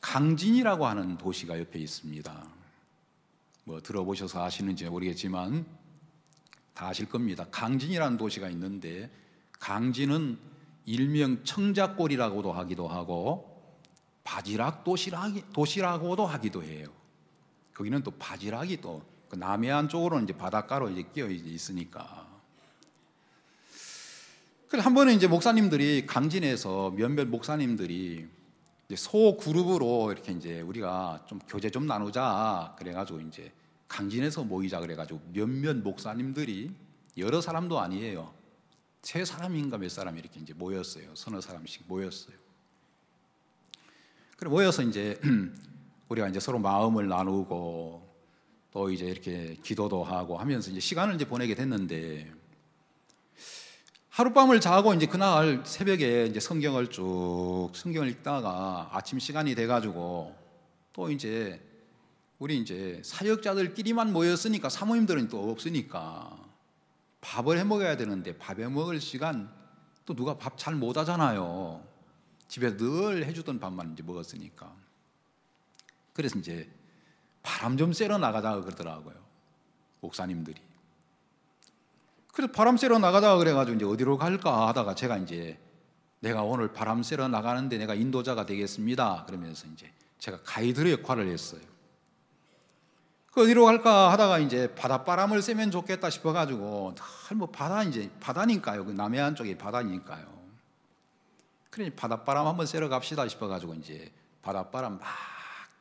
강진이라고 하는 도시가 옆에 있습니다. 뭐 들어보셔서 아시는지 모르겠지만 다 아실 겁니다. 강진이라는 도시가 있는데 강진은 일명 청자골이라고도 하기도 하고 바지락 도시락이, 도시라고도 하기도 해요. 거기는 또 바지락이 또 그 남해안 쪽으로는 이제 바닷가로 이제 끼어 있으니까. 그 한 번은 이제 목사님들이 강진에서 몇몇 목사님들이 소 그룹으로 이렇게 이제 우리가 좀 교제 좀 나누자 그래가지고 이제 강진에서 모이자 그래가지고 몇몇 목사님들이 여러 사람도 아니에요. 세 사람인가 몇 사람 이렇게 이제 모였어요. 서너 사람씩 모였어요. 그래 모여서 이제 우리가 이제 서로 마음을 나누고 또 이제 이렇게 기도도 하고 하면서 이제 시간을 이제 보내게 됐는데 하룻밤을 자고 이제 그날 새벽에 이제 성경을 쭉 성경을 읽다가 아침 시간이 돼 가지고 또 이제 우리 이제 사역자들끼리만 모였으니까 사모님들은 또 없으니까 밥을 해 먹어야 되는데 밥해 먹을 시간 또 누가 밥 잘 못 하잖아요. 집에서 늘 해주던 밥만 이제 먹었으니까. 그래서 이제 바람 좀 쐬러 나가자고 그러더라고요. 목사님들이. 그래서 바람 쐬러 나가자고 그래가지고 이제 어디로 갈까 하다가 제가 이제 내가 오늘 바람 쐬러 나가는데 내가 인도자가 되겠습니다. 그러면서 이제 제가 가이드의 역할을 했어요. 그 어디로 갈까 하다가 이제 바닷바람을 쐬면 좋겠다 싶어가지고 뭐 바다 이제 바다니까요. 그 남해안 쪽이 바다니까요. 그러니 바닷바람 한번 쐬러 갑시다 싶어가지고 이제 바닷바람 막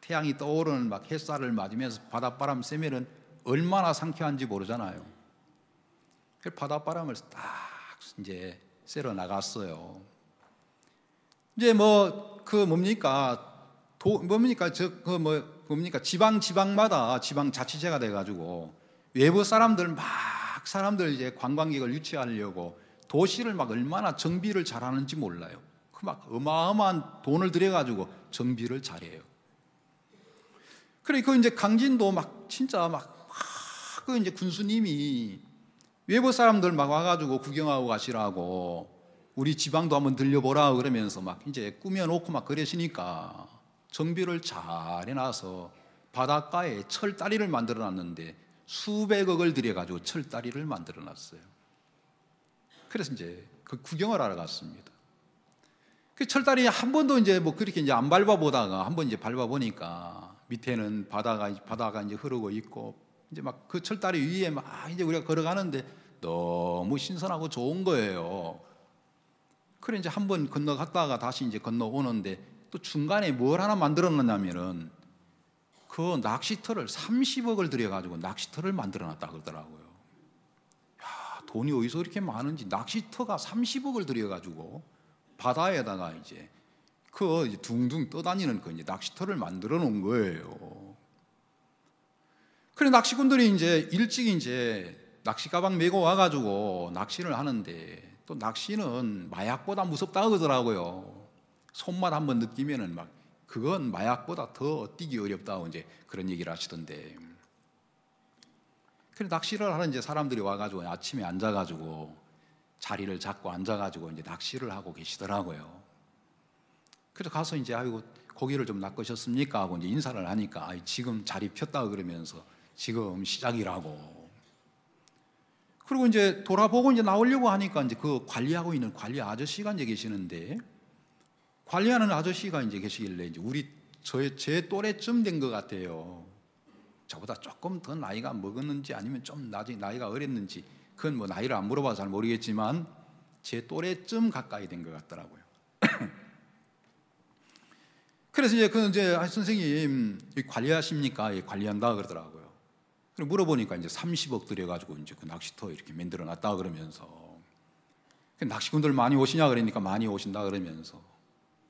태양이 떠오르는 막 햇살을 맞으면서 바닷바람 쐬면은 얼마나 상쾌한지 모르잖아요. 그 바닷바람을 딱 이제 쐬러 나갔어요. 이제 뭐 그 뭡니까 도 뭡니까 저 그 뭐 뭡니까 지방 지방마다 지방 자치제가 돼가지고 외부 사람들 막 사람들 이제 관광객을 유치하려고 도시를 막 얼마나 정비를 잘하는지 몰라요. 막 어마어마한 돈을 들여가지고 정비를 잘해요. 그래, 그 이제 강진도 막 진짜 막, 막, 그 이제 군수님이 외부 사람들 막 와가지고 구경하고 가시라고 우리 지방도 한번 들려보라 그러면서 막 이제 꾸며놓고 막 그러시니까 정비를 잘 해놔서 바닷가에 철다리를 만들어 놨는데 수백억을 들여가지고 철다리를 만들어 놨어요. 그래서 이제 그 구경을 하러 갔습니다. 그 철다리 한 번도 이제 뭐 그렇게 이제 안 밟아보다가 한 번 이제 밟아보니까 밑에는 바다가 바다가 이제 흐르고 있고 이제 막 그 철다리 위에 막 이제 우리가 걸어가는데 너무 신선하고 좋은 거예요. 그래 이제 한 번 건너갔다가 다시 이제 건너오는데 또 중간에 뭘 하나 만들어놨냐면은 그 낚시터를 30억을 들여가지고 낚시터를 만들어놨다 그러더라고요. 야 돈이 어디서 이렇게 많은지 낚시터가 30억을 들여가지고 바다에다가 이제 그 이제 둥둥 떠다니는 그 이제 낚시터를 만들어 놓은 거예요. 그래 낚시꾼들이 이제 일찍 이제 낚시 가방 메고 와가지고 낚시를 하는데 또 낚시는 마약보다 무섭다 그러더라고요. 손맛 한번 느끼면은 막 그건 마약보다 더 뛰기 어렵다 이제 그런 얘기를 하시던데. 그래 낚시를 하는 이제 사람들이 와가지고 아침에 앉아가지고 자리를 잡고 앉아가지고 이제 낚시를 하고 계시더라고요. 그래서 가서 이제 아이고 고기를 좀 낚으셨습니까 하고 이제 인사를 하니까 아이 지금 자리 폈다 그러면서 지금 시작이라고. 그리고 이제 돌아보고 이제 나오려고 하니까 이제 그 관리하고 있는 관리 아저씨가 이제 계시는데 관리하는 아저씨가 이제 계시길래 이제 우리 저의 제 또래쯤 된 것 같아요. 저보다 조금 더 나이가 먹었는지 아니면 좀나이가 어렸는지 그건 뭐 나이를 안 물어봐서 잘 모르겠지만 제 또래쯤 가까이 된 것 같더라고요. 그래서 이제 그 이제 아, 선생님 관리하십니까? 예, 관리한다 그러더라고요. 그리고 물어보니까 이제 30억 들여가지고 이제 그 낚시터 이렇게 만들어 놨다 그러면서 그 낚시꾼들 많이 오시냐 그러니까 많이 오신다 그러면서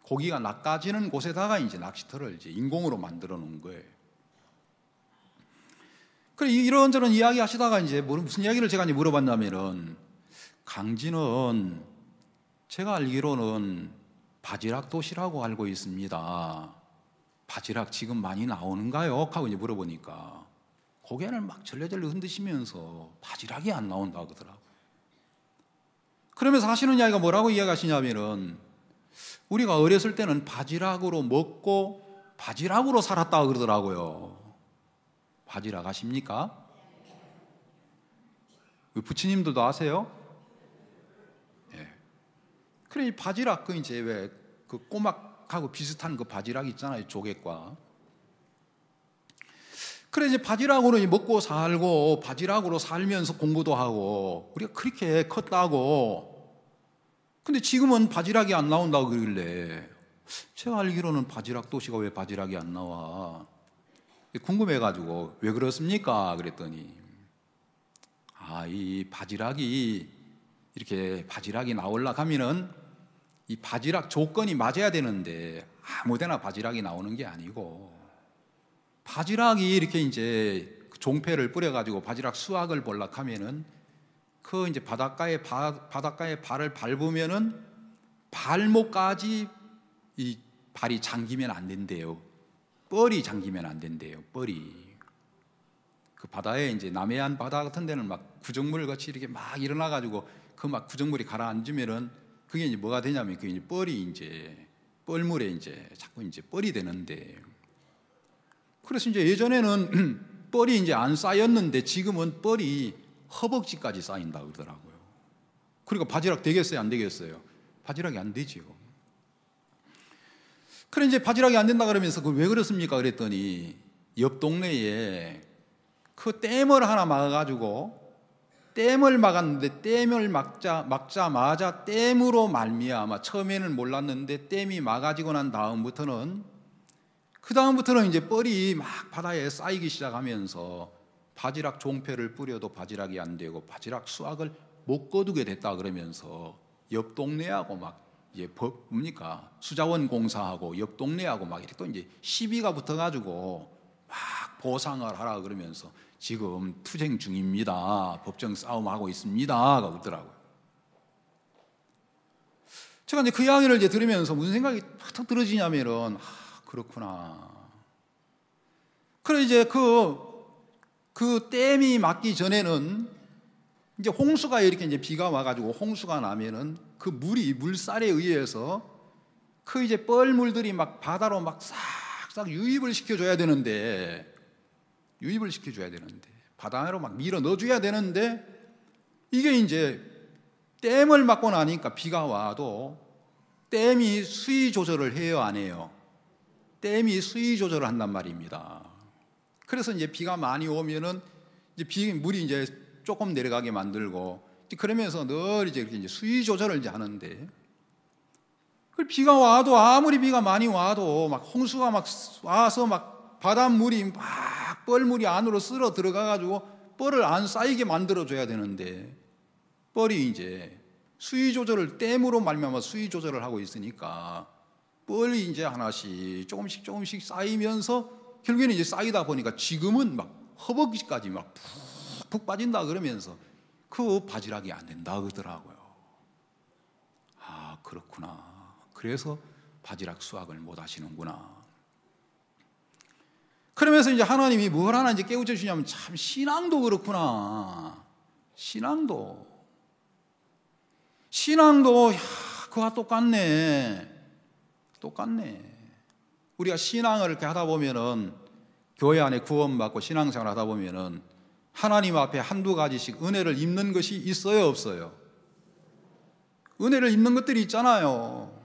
고기가 낚아지는 곳에다가 이제 낚시터를 이제 인공으로 만들어 놓은 거예요. 그래 이런저런 이야기 하시다가 이제 뭐, 무슨 이야기를 제가 이제 물어봤냐면은 강진은 제가 알기로는 바지락 도시라고 알고 있습니다. 바지락 지금 많이 나오는가요? 하고 이제 물어보니까 고개를 막 절레절레 흔드시면서 바지락이 안 나온다 하더라고. 그러면서 하시는 이야기가 뭐라고 이야기하시냐면은 우리가 어렸을 때는 바지락으로 먹고 바지락으로 살았다 그러더라고요. 바지 나가십니까? 부처님들도 아세요? 예. 그래 바지락 그 이제 왜그 꼬막하고 비슷한 그 바지락 있잖아요 조개과. 그래 이제 바지락으로 먹고 살고 바지락으로 살면서 공부도 하고 우리가 그렇게 컸다고. 근데 지금은 바지락이 안 나온다고 그러길래 제가 알기로는 바지락 도시가 왜 바지락이 안 나와? 궁금해가지고 왜 그렇습니까? 그랬더니 아, 이 바지락이 이렇게 바지락이 나올라 하면은 이 바지락 조건이 맞아야 되는데 아무데나 바지락이 나오는 게 아니고 바지락이 이렇게 이제 종패를 뿌려가지고 바지락 수확을 볼락하면은 그 이제 바닷가에 바, 바닷가에 발을 밟으면은 발목까지 이 발이 잠기면 안 된대요. 뻘이 잠기면 안 된대요. 뻘이. 그 바다에 이제 남해안 바다 같은 데는 막 구정물 같이 이렇게 막 일어나 가지고 그막 구정물이 가라앉으면은 그게 이제 뭐가 되냐면 그게 이제 뻘이 이제 뻘물에 이제 자꾸 이제 뻘이 되는데 그래서 이제 예전에는 뻘이 이제 안 쌓였는데 지금은 뻘이 허벅지까지 쌓인다 그러더라고요. 그러니까 바지락 되겠어요, 안 되겠어요? 바지락이 안 되지요. 그래 이제 바지락이 안 된다 그러면서 그걸왜 그렇습니까? 그랬더니 옆 동네에 그 댐을 하나 막아가지고 댐을 막았는데 댐을 막자 막자마자 댐으로 말미암아 처음에는 몰랐는데 댐이 막아지고 난 다음부터는 그 다음부터는 이제 뻘이 막 바다에 쌓이기 시작하면서 바지락 종패를 뿌려도 바지락이 안 되고 바지락 수확을 못 거두게 됐다 그러면서 옆 동네하고 막 이제 예, 법 뭡니까 수자원 공사하고 옆 동네하고 막 이렇게 또 이제 시비가 붙어가지고 막 보상을 하라 그러면서 지금 투쟁 중입니다. 법정 싸움하고 있습니다가 그러더라고요. 제가 이제 그 이야기를 이제 들으면서 무슨 생각이 탁탁 들어지냐면은 아, 그렇구나. 그래 이제 그, 그 댐이 막기 전에는 이제 홍수가 이렇게 이제 비가 와가지고 홍수가 나면은 그 물이 물살에 의해서 그 이제 뻘물들이 막 바다로 막 싹싹 유입을 시켜줘야 되는데 유입을 시켜줘야 되는데 바다로 막 밀어 넣어줘야 되는데 이게 이제 댐을 막고 나니까 비가 와도 댐이 수위 조절을 해요 안 해요? 댐이 수위 조절을 한단 말입니다. 그래서 이제 비가 많이 오면은 이제 비 물이 이제 조금 내려가게 만들고 그러면서 늘 이제 이렇게 이제 수위 조절을 이제 하는데 그 비가 와도 아무리 비가 많이 와도 막 홍수가 막 와서 막 바닷물이 막 뻘물이 안으로 쓸어 들어가 가지고 뻘을 안 쌓이게 만들어 줘야 되는데 뻘이 이제 수위 조절을 댐으로 말미암아 수위 조절을 하고 있으니까 뻘이 이제 하나씩 조금씩 조금씩 쌓이면서 결국에는 이제 쌓이다 보니까 지금은 막 허벅지까지 막푹 푹 빠진다 그러면서 그 바지락이 안 된다 그러더라고요. 아, 그렇구나. 그래서 바지락 수확을 못 하시는구나. 그러면서 이제 하나님이 뭘 하나 이제 깨우쳐 주시냐면 참 신앙도 그렇구나. 신앙도. 신앙도, 야, 그와 똑같네. 똑같네. 우리가 신앙을 이렇게 하다 보면은 교회 안에 구원받고 신앙생활 하다 보면은 하나님 앞에 한두 가지씩 은혜를 입는 것이 있어요, 없어요? 은혜를 입는 것들이 있잖아요.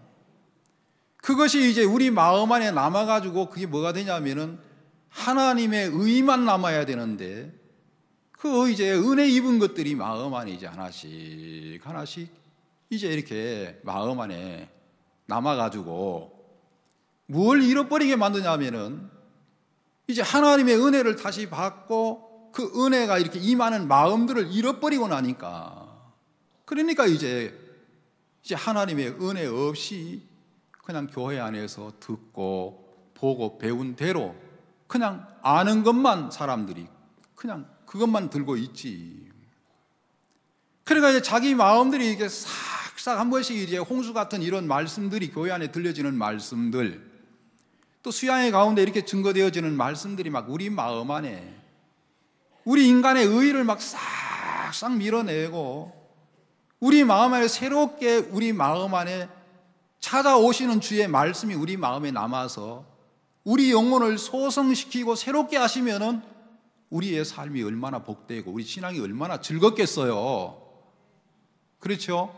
그것이 이제 우리 마음 안에 남아가지고 그게 뭐가 되냐면은 하나님의 의만 남아야 되는데 그 이제 은혜 입은 것들이 마음 안에 이제 하나씩 하나씩 이제 이렇게 마음 안에 남아가지고 뭘 잃어버리게 만드냐면은 이제 하나님의 은혜를 다시 받고 그 은혜가 이렇게 임하는 마음들을 잃어버리고 나니까 그러니까 이제 이제 하나님의 은혜 없이 그냥 교회 안에서 듣고 보고 배운 대로 그냥 아는 것만 사람들이 그냥 그것만 들고 있지. 그러니까 이제 자기 마음들이 이게 싹싹 한 번씩 이제 홍수 같은 이런 말씀들이 교회 안에 들려지는 말씀들 또 수양의 가운데 이렇게 증거되어지는 말씀들이 막 우리 마음 안에 우리 인간의 의의를 막 싹싹 밀어내고 우리 마음 안에 새롭게 우리 마음 안에 찾아오시는 주의 말씀이 우리 마음에 남아서 우리 영혼을 소성시키고 새롭게 하시면은 우리의 삶이 얼마나 복되고 우리 신앙이 얼마나 즐겁겠어요. 그렇죠?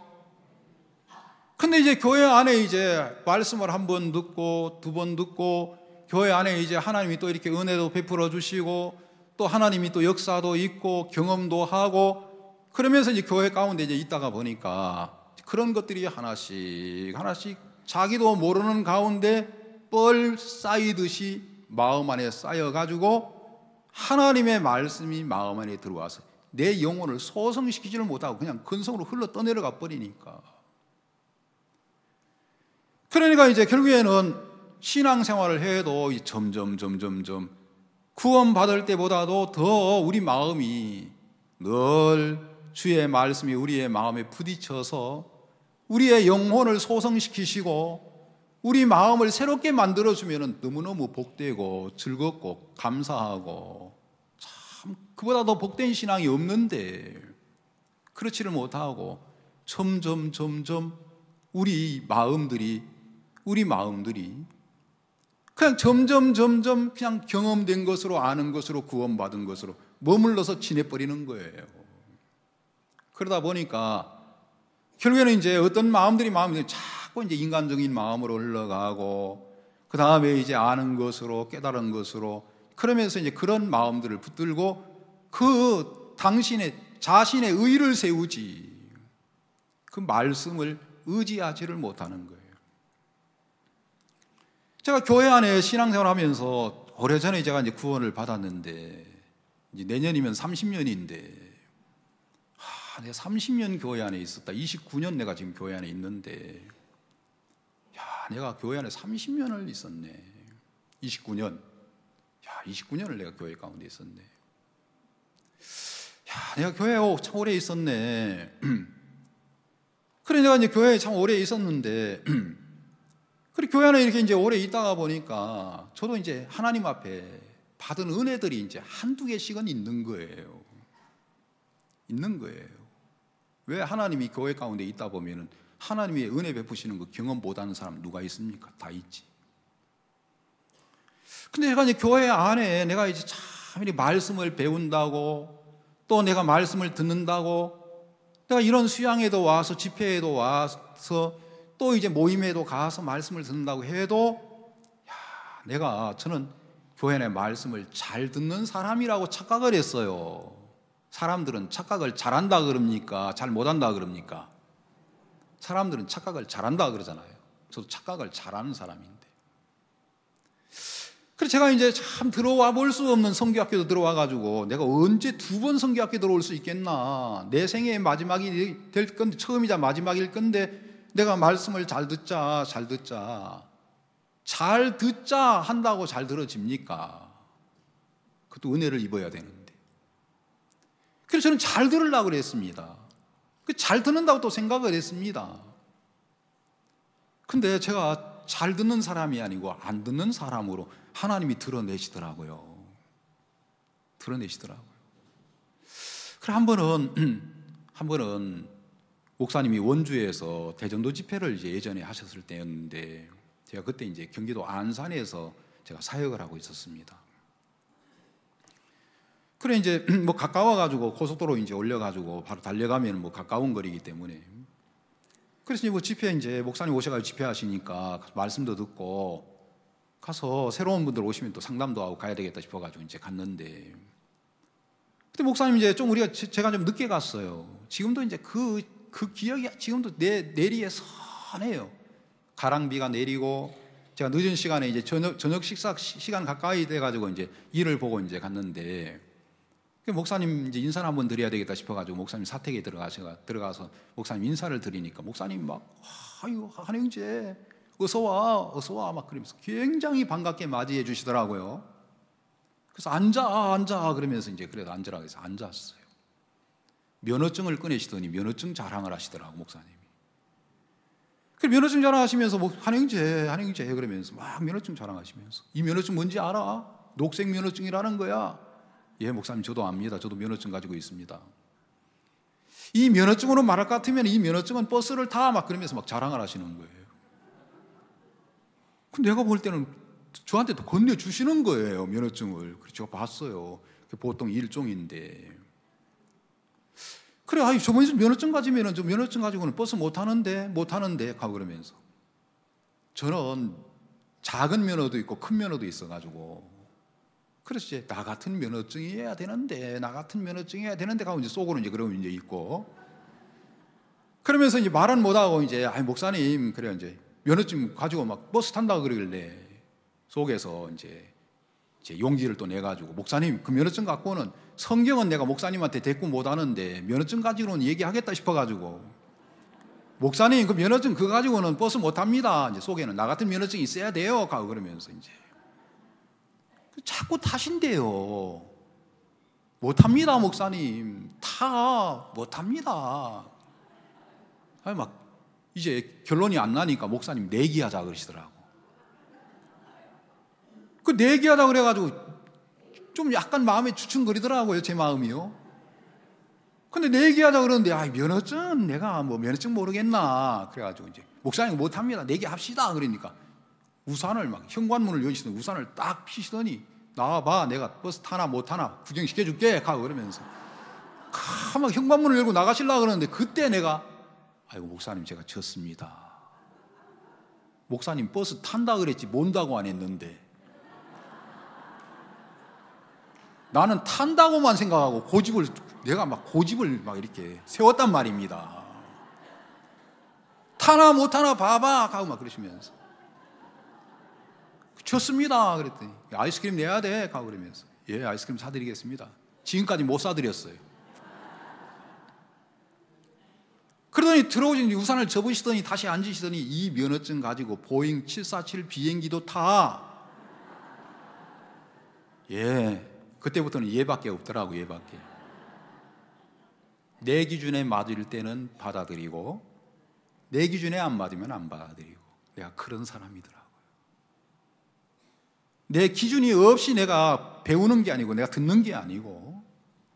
근데 이제 교회 안에 이제 말씀을 한 번 듣고 두 번 듣고 교회 안에 이제 하나님이 또 이렇게 은혜도 베풀어 주시고 또 하나님이 또 역사도 있고 경험도 하고 그러면서 이제 교회 가운데 이제 있다가 보니까 그런 것들이 하나씩 하나씩 자기도 모르는 가운데 뻘 쌓이듯이 마음 안에 쌓여가지고 하나님의 말씀이 마음 안에 들어와서 내 영혼을 소성시키지를 못하고 그냥 근성으로 흘러 떠내려가 버리니까. 그러니까 이제 결국에는 신앙생활을 해도 점점, 점점, 점점 구원받을 때보다도 더 우리 마음이 늘 주의 말씀이 우리의 마음에 부딪혀서 우리의 영혼을 소성시키시고 우리 마음을 새롭게 만들어주면 너무너무 복되고 즐겁고 감사하고 참 그보다 더 복된 신앙이 없는데 그렇지를 못하고 점점 점점 우리 마음들이 우리 마음들이 그냥 점점 점점 그냥 경험된 것으로 아는 것으로 구원받은 것으로 머물러서 지내버리는 거예요. 그러다 보니까 결국에는 이제 어떤 마음들이 마음이 자꾸 이제 인간적인 마음으로 흘러가고 그 다음에 이제 아는 것으로 깨달은 것으로 그러면서 이제 그런 마음들을 붙들고 그 당신의 자신의 의를 세우지 그 말씀을 의지하지를 못하는 거예요. 제가 교회 안에 신앙생활 하면서 오래전에 제가 이제 구원을 받았는데 이제 내년이면 30년인데 아, 내가 30년 교회 안에 있었다. 29년 내가 지금 교회 안에 있는데 야, 내가 교회 안에 30년을 있었네. 29년. 야, 29년을 내가 교회 가운데 있었네. 야, 내가 교회에 참 오래 있었네. 그래 내가 이제 교회에 참 오래 있었는데 그리고 교회 안에 이렇게 이제 오래 있다가 보니까 저도 이제 하나님 앞에 받은 은혜들이 이제 한두 개씩은 있는 거예요. 있는 거예요. 왜 하나님이 교회 가운데 있다 보면은 하나님이 은혜 베푸시는 그 경험 못하는 사람 누가 있습니까? 다 있지. 근데 제가 이제 교회 안에 내가 이제 참 이렇게 말씀을 배운다고 또 내가 말씀을 듣는다고 내가 이런 수양에도 와서 집회에도 와서 또 이제 모임에도 가서 말씀을 듣는다고 해도 야, 내가 저는 교회의 말씀을 잘 듣는 사람이라고 착각을 했어요. 사람들은 착각을 잘한다 그럽니까? 잘 못한다 그럽니까? 사람들은 착각을 잘한다 그러잖아요. 저도 착각을 잘하는 사람인데. 그래서 제가 이제 참 들어와 볼 수 없는 성교학교도 들어와 가지고 내가 언제 두 번 성교학교 들어올 수 있겠나. 내 생애의 마지막이 될 건데 처음이자 마지막일 건데 내가 말씀을 잘 듣자, 잘 듣자. 잘 듣자 한다고 잘 들어집니까? 그것도 은혜를 입어야 되는데. 그래서 저는 잘 들으려고 그랬습니다. 그 잘 듣는다고 또 생각을 했습니다. 근데 제가 잘 듣는 사람이 아니고 안 듣는 사람으로 하나님이 드러내시더라고요. 드러내시더라고요. 그래, 한 번은, 한 번은 목사님이 원주에서 대전도 집회를 이제 예전에 하셨을 때였는데 제가 그때 이제 경기도 안산에서 제가 사역을 하고 있었습니다. 그래 이제 뭐 가까워 가지고 고속도로 이제 올려 가지고 바로 달려가면 뭐 가까운 거리이기 때문에 그래서 뭐 집회 이제 목사님 오셔가지고 집회하시니까 말씀도 듣고 가서 새로운 분들 오시면 또 상담도 하고 가야 되겠다 싶어가지고 이제 갔는데 그때 목사님 이제 좀 우리가 제가 좀 늦게 갔어요. 지금도 이제 그그 기억이 지금도 내, 내리에 선해요. 가랑비가 내리고 제가 늦은 시간에 이제 저녁, 저녁 식사 시간 가까이 돼가지고 이제 일을 보고 이제 갔는데 그 목사님 이제 인사를 한번 드려야 되겠다 싶어가지고 목사님 사택에 들어가서 들어가서 목사님 인사를 드리니까 목사님 막 아유 한영재 어서 와 어서 와막 그러면서 굉장히 반갑게 맞이해 주시더라고요. 그래서 앉아 앉아 그러면서 이제 그래도 앉으라고 해서 앉았어요. 면허증을 꺼내시더니 면허증 자랑을 하시더라고 목사님이. 그 면허증 자랑하시면서 뭐 한행제 한행제 그러면서 막 면허증 자랑하시면서 이 면허증 뭔지 알아? 녹색 면허증이라는 거야. 예 목사님 저도 압니다. 저도 면허증 가지고 있습니다. 이 면허증으로 말할 것 같으면 이 면허증은 버스를 타막 그러면서 막 자랑을 하시는 거예요. 그 내가 볼 때는 저한테 도 건네주시는 거예요, 면허증을. 그래서 제가 봤어요. 보통 일종인데. 그래, 아이, 저번에 면허증 가지면은, 저 면허증 가지고는 버스 못 타는데, 못 타는데, 가고 그러면서. 저는 작은 면허도 있고 큰 면허도 있어가지고. 그렇지, 나 같은 면허증이어야 되는데, 나 같은 면허증이어야 되는데, 가고 이제 속으로 이제 그러면 이제 있고. 그러면서 이제 말은 못하고 이제, 아이, 목사님, 그래, 이제, 면허증 가지고 막 버스 탄다 고 그러길래 속에서 이제 제용지를또 내가지고 목사님 그 면허증 갖고는 성경은 내가 목사님한테 대꾸 못하는데 면허증 가지고는 얘기하겠다 싶어가지고 목사님 그 면허증 그거 가지고는 버스 못합니다 이제 속에는 나 같은 면허증 이 있어야 돼요 가 그러면서 이제 그 자꾸 타신대요 못합니다 목사님 타 못합니다 아니 막 이제 결론이 안 나니까 목사님 내기하자 그러시더라고 그 내기하다 그래가지고 좀 약간 마음에 주춤거리더라고요, 제 마음이요. 근데 내기하다 그러는데, 아, 면허증? 내가 뭐 면허증 모르겠나. 그래가지고 이제, 목사님 못합니다. 내기합시다. 그러니까 우산을 막, 현관문을 여시는 우산을 딱 피시더니, 나와봐. 내가 버스 타나 못 타나 구경시켜줄게. 가. 그러면서. 가막 현관문을 열고 나가실라 그러는데, 그때 내가, 아이고, 목사님 제가 졌습니다. 목사님 버스 탄다 그랬지, 몬다고 안 했는데. 나는 탄다고만 생각하고 고집을 내가 막 고집을 막 이렇게 세웠단 말입니다. 타나 못 타나 봐봐 하고 막 그러시면서 좋습니다 그랬더니 아이스크림 내야 돼 하고 그러면서 예 아이스크림 사드리겠습니다. 지금까지 못 사드렸어요. 그러더니 들어오신 우산을 접으시더니 다시 앉으시더니 이 면허증 가지고 보잉 747 비행기도 타. 예, 그때부터는 얘밖에 없더라고 얘밖에. 내 기준에 맞을 때는 받아들이고 내 기준에 안 맞으면 안 받아들이고 내가 그런 사람이더라고요. 내 기준이 없이 내가 배우는 게 아니고 내가 듣는 게 아니고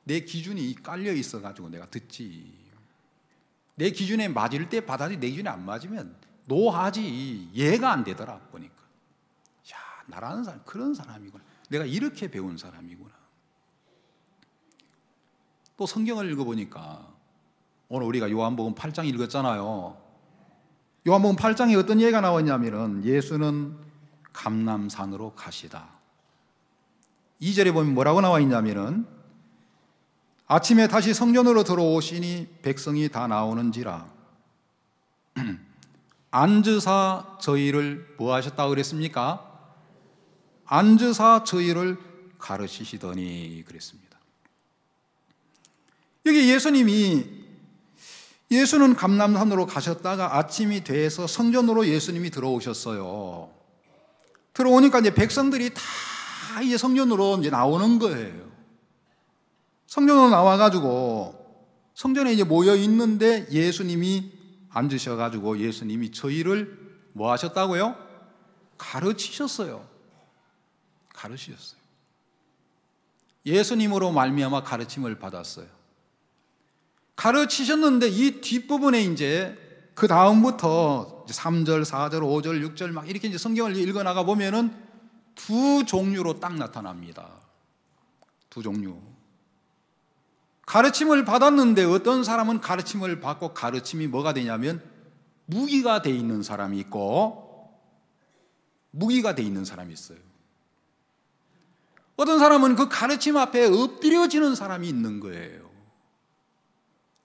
내 기준이 깔려 있어 가지고 내가 듣지. 내 기준에 맞을 때 받아들이 내 기준에 안 맞으면 노하지 얘가안 되더라 보니까 야 나라는 사람 그런 사람이구나 내가 이렇게 배운 사람이구나 또 성경을 읽어보니까 오늘 우리가 요한복음 8장 읽었잖아요. 요한복음 8장에 어떤 얘기가 나왔냐면은 예수는 감남산으로 가시다. 2절에 보면 뭐라고 나와 있냐면은 아침에 다시 성전으로 들어오시니 백성이 다 나오는지라 안즈사 저희를 뭐 하셨다 그랬습니까? 안즈사 저희를 가르치시더니 그랬습니다. 여기 예수님이 예수는 감람산으로 가셨다가 아침이 돼서 성전으로 예수님이 들어오셨어요. 들어오니까 이제 백성들이 다 이제 성전으로 이제 나오는 거예요. 성전으로 나와가지고 성전에 이제 모여 있는데 예수님이 앉으셔가지고 예수님이 저희를 뭐 하셨다고요? 가르치셨어요. 가르치셨어요. 예수님으로 말미암아 가르침을 받았어요. 가르치셨는데 이 뒷부분에 이제 그 다음부터 3절, 4절, 5절, 6절 막 이렇게 이제 성경을 읽어 나가 보면은 두 종류로 딱 나타납니다. 두 종류. 가르침을 받았는데 어떤 사람은 가르침을 받고 가르침이 뭐가 되냐면 무기가 돼 있는 사람이 있고 무기가 돼 있는 사람이 있어요. 어떤 사람은 그 가르침 앞에 엎드려지는 사람이 있는 거예요.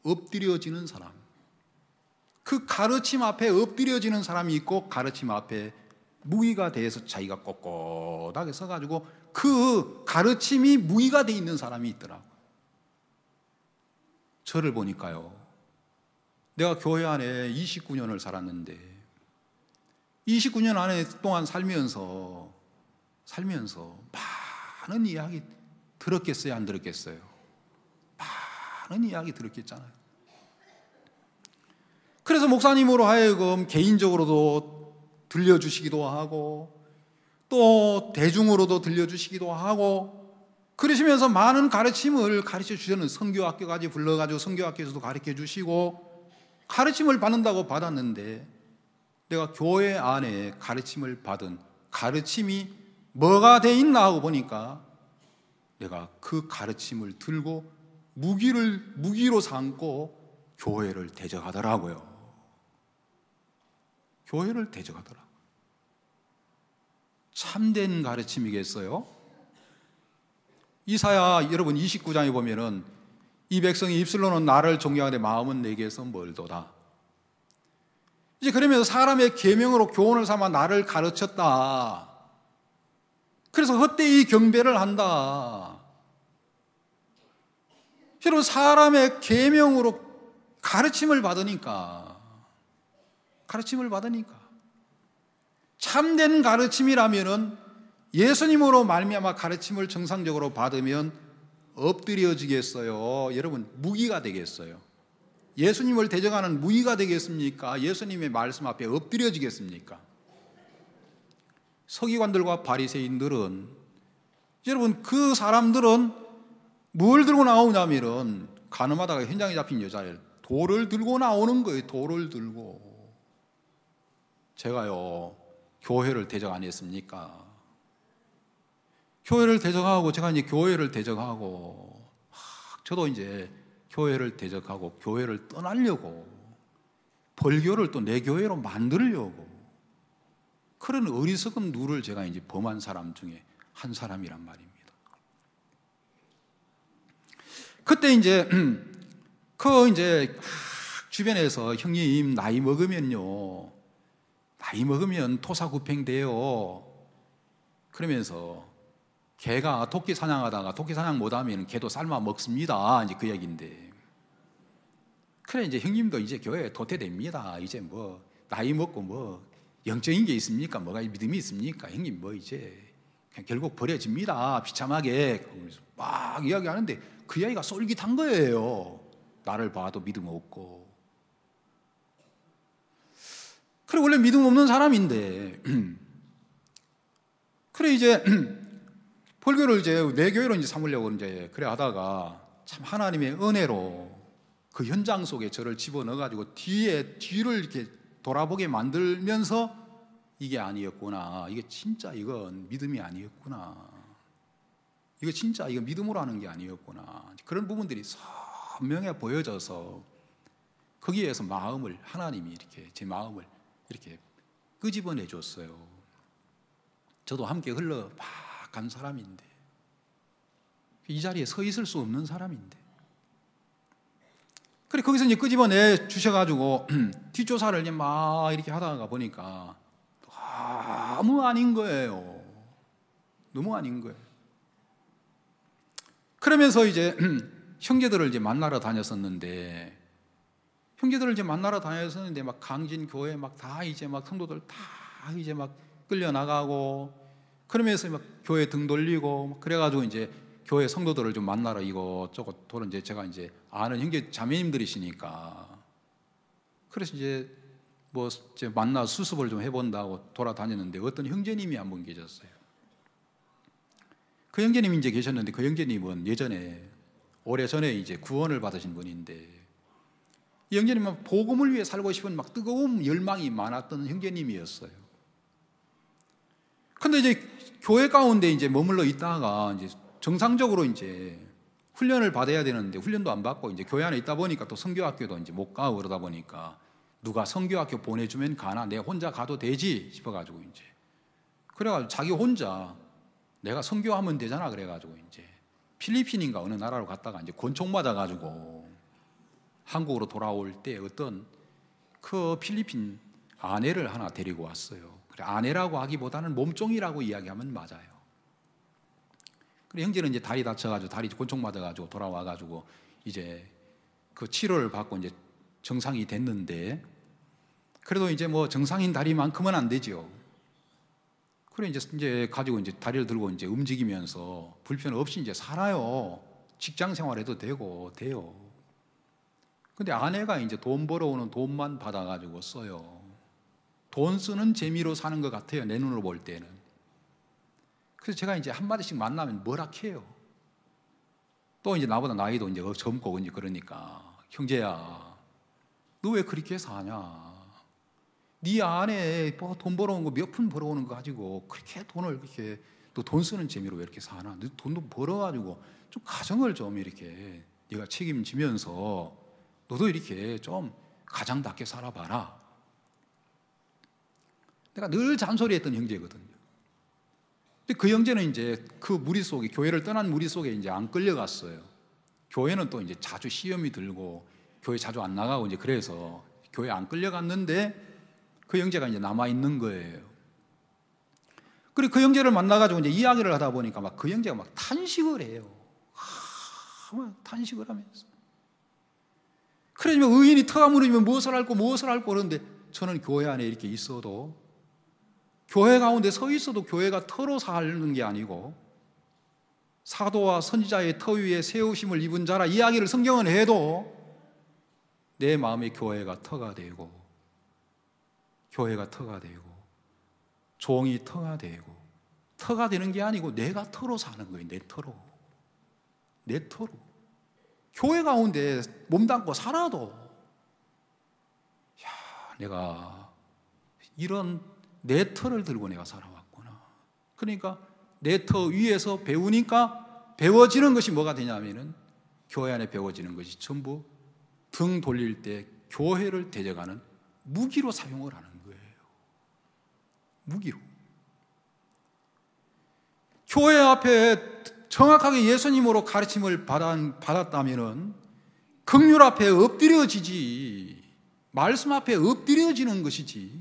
엎드려지는 사람. 그 가르침 앞에 엎드려지는 사람이 있고 가르침 앞에 무기가 돼서 자기가 꼿꼿하게 서가지고 그 가르침이 무기가 돼 있는 사람이 있더라고. 저를 보니까요. 내가 교회 안에 29년을 살았는데 29년 안에 동안 살면서 살면서 많은 이야기 들었겠어요, 안 들었겠어요? 많은 이야기 들었겠잖아요. 그래서 목사님으로 하여금 개인적으로도 들려주시기도 하고 또 대중으로도 들려주시기도 하고 그러시면서 많은 가르침을 가르쳐 주시는 성교학교까지 불러가지고 성교학교에서도 가르쳐 주시고 가르침을 받는다고 받았는데 내가 교회 안에 가르침을 받은 가르침이 뭐가 돼 있나 하고 보니까 내가 그 가르침을 들고 무기를 무기로 삼고 교회를 대적하더라고요. 교회를 대적하더라. 참된 가르침이겠어요? 이사야 여러분 29장에 보면은 이 백성이 입술로는 나를 존경하되 마음은 내게서 멀도다. 이제 그러면서 사람의 계명으로 교훈을 삼아 나를 가르쳤다. 그래서 헛되이 경배를 한다. 실로 사람의 계명으로 가르침을 받으니까 가르침을 받으니까 참된 가르침이라면은 예수님으로 말미암아 가르침을 정상적으로 받으면 엎드려지겠어요. 여러분 무기가 되겠어요. 예수님을 대적하는 무기가 되겠습니까? 예수님의 말씀 앞에 엎드려지겠습니까? 서기관들과 바리새인들은 여러분 그 사람들은 뭘 들고 나오냐면은 가늠하다가 현장에 잡힌 여자를 돌을 들고 나오는 거예요. 돌을 들고. 제가요, 교회를 대적 아니었습니까? 교회를 대적하고 제가 이제 교회를 대적하고 저도 이제 교회를 대적하고 교회를 떠나려고 벌교를 또 내 교회로 만들려고 그런 어리석은 누를 제가 이제 범한 사람 중에 한 사람이란 말입니다. 그때 이제 그 이제 주변에서 형님 나이 먹으면요 나이 먹으면 토사구팽돼요 그러면서 개가 토끼 사냥하다가 토끼 사냥 못하면 개도 삶아 먹습니다 이제 그 얘기인데 그래 이제 형님도 이제 교회 에 도태됩니다 이제 뭐 나이 먹고 뭐 영적인 게 있습니까 뭐가 믿음이 있습니까 형님 뭐 이제 결국 버려집니다 비참하게 막 이야기하는데 그이야기가쏠깃한 거예요. 나를 봐도 믿음 없고. 그래 원래 믿음 없는 사람인데 그래 이제 폴교를 이제 내 교회로 이제 삼으려고 이제 그래 하다가 참 하나님의 은혜로 그 현장 속에 저를 집어넣어 가지고 뒤에 뒤를 이렇게 돌아보게 만들면서 이게 아니었구나. 이게 진짜 이건 믿음이 아니었구나. 이거 진짜 이거 믿음으로 하는 게 아니었구나. 그런 부분들이 선명해 보여져서 거기에서 마음을 하나님이 이렇게 제 마음을 이렇게 끄집어내 줬어요. 저도 함께 흘러 막간 사람인데 이 자리에 서 있을 수 없는 사람인데 그래 거기서 이제 끄집어내 주셔가지고 뒷조사를 이제 막 이렇게 하다가 보니까 너무 아닌 거예요. 너무 아닌 거예요. 그러면서 이제 형제들을 이제 만나러 다녔었는데 형제들을 이제 만나러 다녔었는데 막 강진 교회 막 다 이제 막 성도들 다 이제 막 끌려 나가고 그러면서 막 교회 등 돌리고 그래가지고 이제 교회 성도들을 좀 만나러 이것저것 돌은 이제 제가 이제 아는 형제 자매님들이시니까 그래서 이제 뭐 만나 수습을 좀 해본다고 돌아다녔는데 어떤 형제님이 한분 계셨어요. 그 형제님이 이제 계셨는데 그 형제님은 예전에 오래전에 이제 구원을 받으신 분인데 이 형제님은 복음을 위해 살고 싶은 막 뜨거운 열망이 많았던 형제님이었어요. 근데 이제 교회 가운데 이제 머물러 있다가 이제 정상적으로 이제 훈련을 받아야 되는데 훈련도 안 받고 이제 교회 안에 있다 보니까 또 성교학교도 이제 못 가고 그러다 보니까 누가 성교학교 보내주면 가나 내 혼자 가도 되지 싶어가지고 이제 그래가지고 자기 혼자 내가 선교하면 되잖아 그래가지고 이제 필리핀인가 어느 나라로 갔다가 이제 권총 받아가지고 한국으로 돌아올 때 어떤 그 필리핀 아내를 하나 데리고 왔어요. 그래 아내라고 하기보다는 몸종이라고 이야기하면 맞아요. 그래 형제는 이제 다리 다쳐가지고 다리 권총 맞아가지고 돌아와가지고 이제 그 치료를 받고 이제 정상이 됐는데 그래도 이제 뭐 정상인 다리만큼은 안 되죠. 그래 이제 이제 가지고 이제 다리를 들고 이제 움직이면서 불편 없이 이제 살아요. 직장 생활해도 되고 돼요. 근데 아내가 이제 돈 벌어오는 돈만 받아가지고 써요. 돈 쓰는 재미로 사는 것 같아요. 내 눈으로 볼 때는. 그래서 제가 이제 한마디씩 만나면 뭐라해요또 이제 나보다 나이도 이제 젊고 이제 그러니까 형제야, 너 왜 그렇게 사냐? 네 안에 뭐돈 벌어온 거 몇 푼 벌어오는 거 가지고 그렇게 돈을 이렇게또 돈 쓰는 재미로 왜 이렇게 사나? 너 돈도 벌어가지고 좀 가정을 좀 이렇게 네가 책임지면서 너도 이렇게 좀 가장답게 살아봐라. 내가 늘 잔소리했던 형제거든요. 근데 그 형제는 이제 그 무리 속에 교회를 떠난 무리 속에 이제 안 끌려갔어요. 교회는 또 이제 자주 시험이 들고 교회 자주 안 나가고 이제 그래서 교회 안 끌려갔는데 그 형제가 이제 남아 있는 거예요. 그리고 그 형제를 만나가지고 이제 이야기를 하다 보니까 막 그 형제가 막 탄식을 해요. 하, 탄식을 하면서. 그러면 의인이 터가 무너지면 무엇을 할고 무엇을 할고 그러는데 저는 교회 안에 이렇게 있어도 교회 가운데 서 있어도 교회가 터로 사는 게 아니고 사도와 선지자의 터 위에 세우심을 입은 자라 이야기를 성경은 해도 내 마음의 교회가 터가 되고 교회가 터가 되고 종이 터가 되고 터가 되는 게 아니고 내가 터로 사는 거예요. 내 터로. 내 터로. 교회 가운데 몸담고 살아도 야, 내가 이런 내 터를 들고 내가 살아왔구나. 그러니까 내 터 위에서 배우니까 배워지는 것이 뭐가 되냐면은 교회 안에 배워지는 것이 전부 등 돌릴 때 교회를 대적하는 무기로 사용을 하는 무기요. 교회 앞에 정확하게 예수님으로 가르침을 받았다면 극률 앞에 엎드려지지 말씀 앞에 엎드려지는 것이지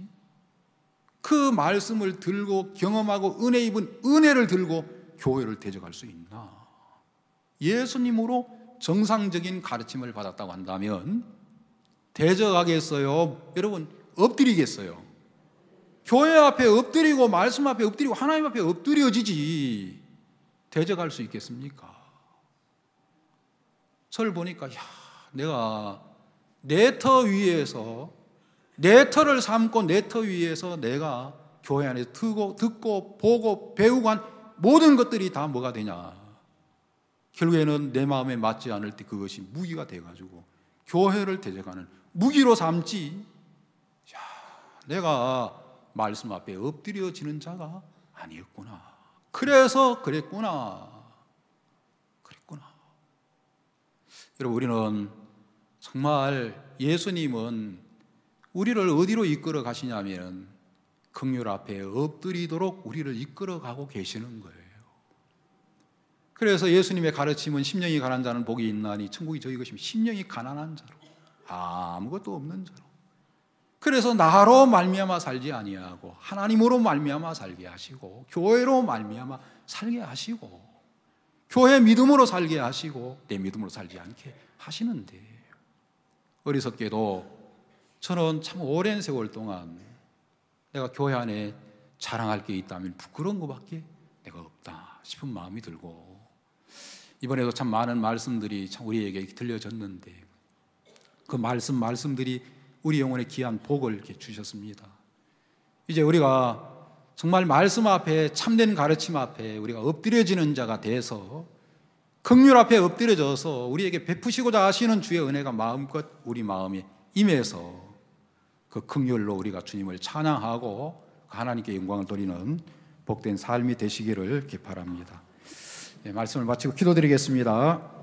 그 말씀을 들고 경험하고 은혜 입은 은혜를 들고 교회를 대적할 수 있나? 예수님으로 정상적인 가르침을 받았다고 한다면 대적하겠어요? 여러분 엎드리겠어요? 교회 앞에 엎드리고 말씀 앞에 엎드리고 하나님 앞에 엎드려지지 대적할 수 있겠습니까? 설 보니까 야 내가 내 터 위에서 내 터를 삼고 내 터 위에서 내가 교회 안에서 듣고, 듣고 보고 배우고 한 모든 것들이 다 뭐가 되냐 결국에는 내 마음에 맞지 않을 때 그것이 무기가 돼가지고 교회를 대적하는 무기로 삼지 야 내가 말씀 앞에 엎드려지는 자가 아니었구나. 그래서 그랬구나. 그랬구나. 여러분, 우리는 정말 예수님은 우리를 어디로 이끌어 가시냐면 극률 앞에 엎드리도록 우리를 이끌어 가고 계시는 거예요. 그래서 예수님의 가르침은 심령이 가난 자는 복이 있나니 천국이 저희 것이며 심령이 가난한 자로 아무것도 없는 자로 그래서 나로 말미암아 살지 아니하고 하나님으로 말미암아 살게 하시고 교회로 말미암아 살게 하시고 교회 믿음으로 살게 하시고 내 믿음으로 살지 않게 하시는데 어리석게도 저는 참 오랜 세월 동안 내가 교회 안에 자랑할 게 있다면 부끄러운 것밖에 내가 없다 싶은 마음이 들고 이번에도 참 많은 말씀들이 참 우리에게 들려졌는데 그 말씀 말씀들이 우리 영혼에 귀한 복을 이렇게 주셨습니다. 이제 우리가 정말 말씀 앞에 참된 가르침 앞에 우리가 엎드려지는 자가 돼서 극률 앞에 엎드려져서 우리에게 베푸시고자 하시는 주의 은혜가 마음껏 우리 마음에 임해서 그 극률로 우리가 주님을 찬양하고 그 하나님께 영광을 돌리는 복된 삶이 되시기를 바랍니다. 네, 말씀을 마치고 기도드리겠습니다.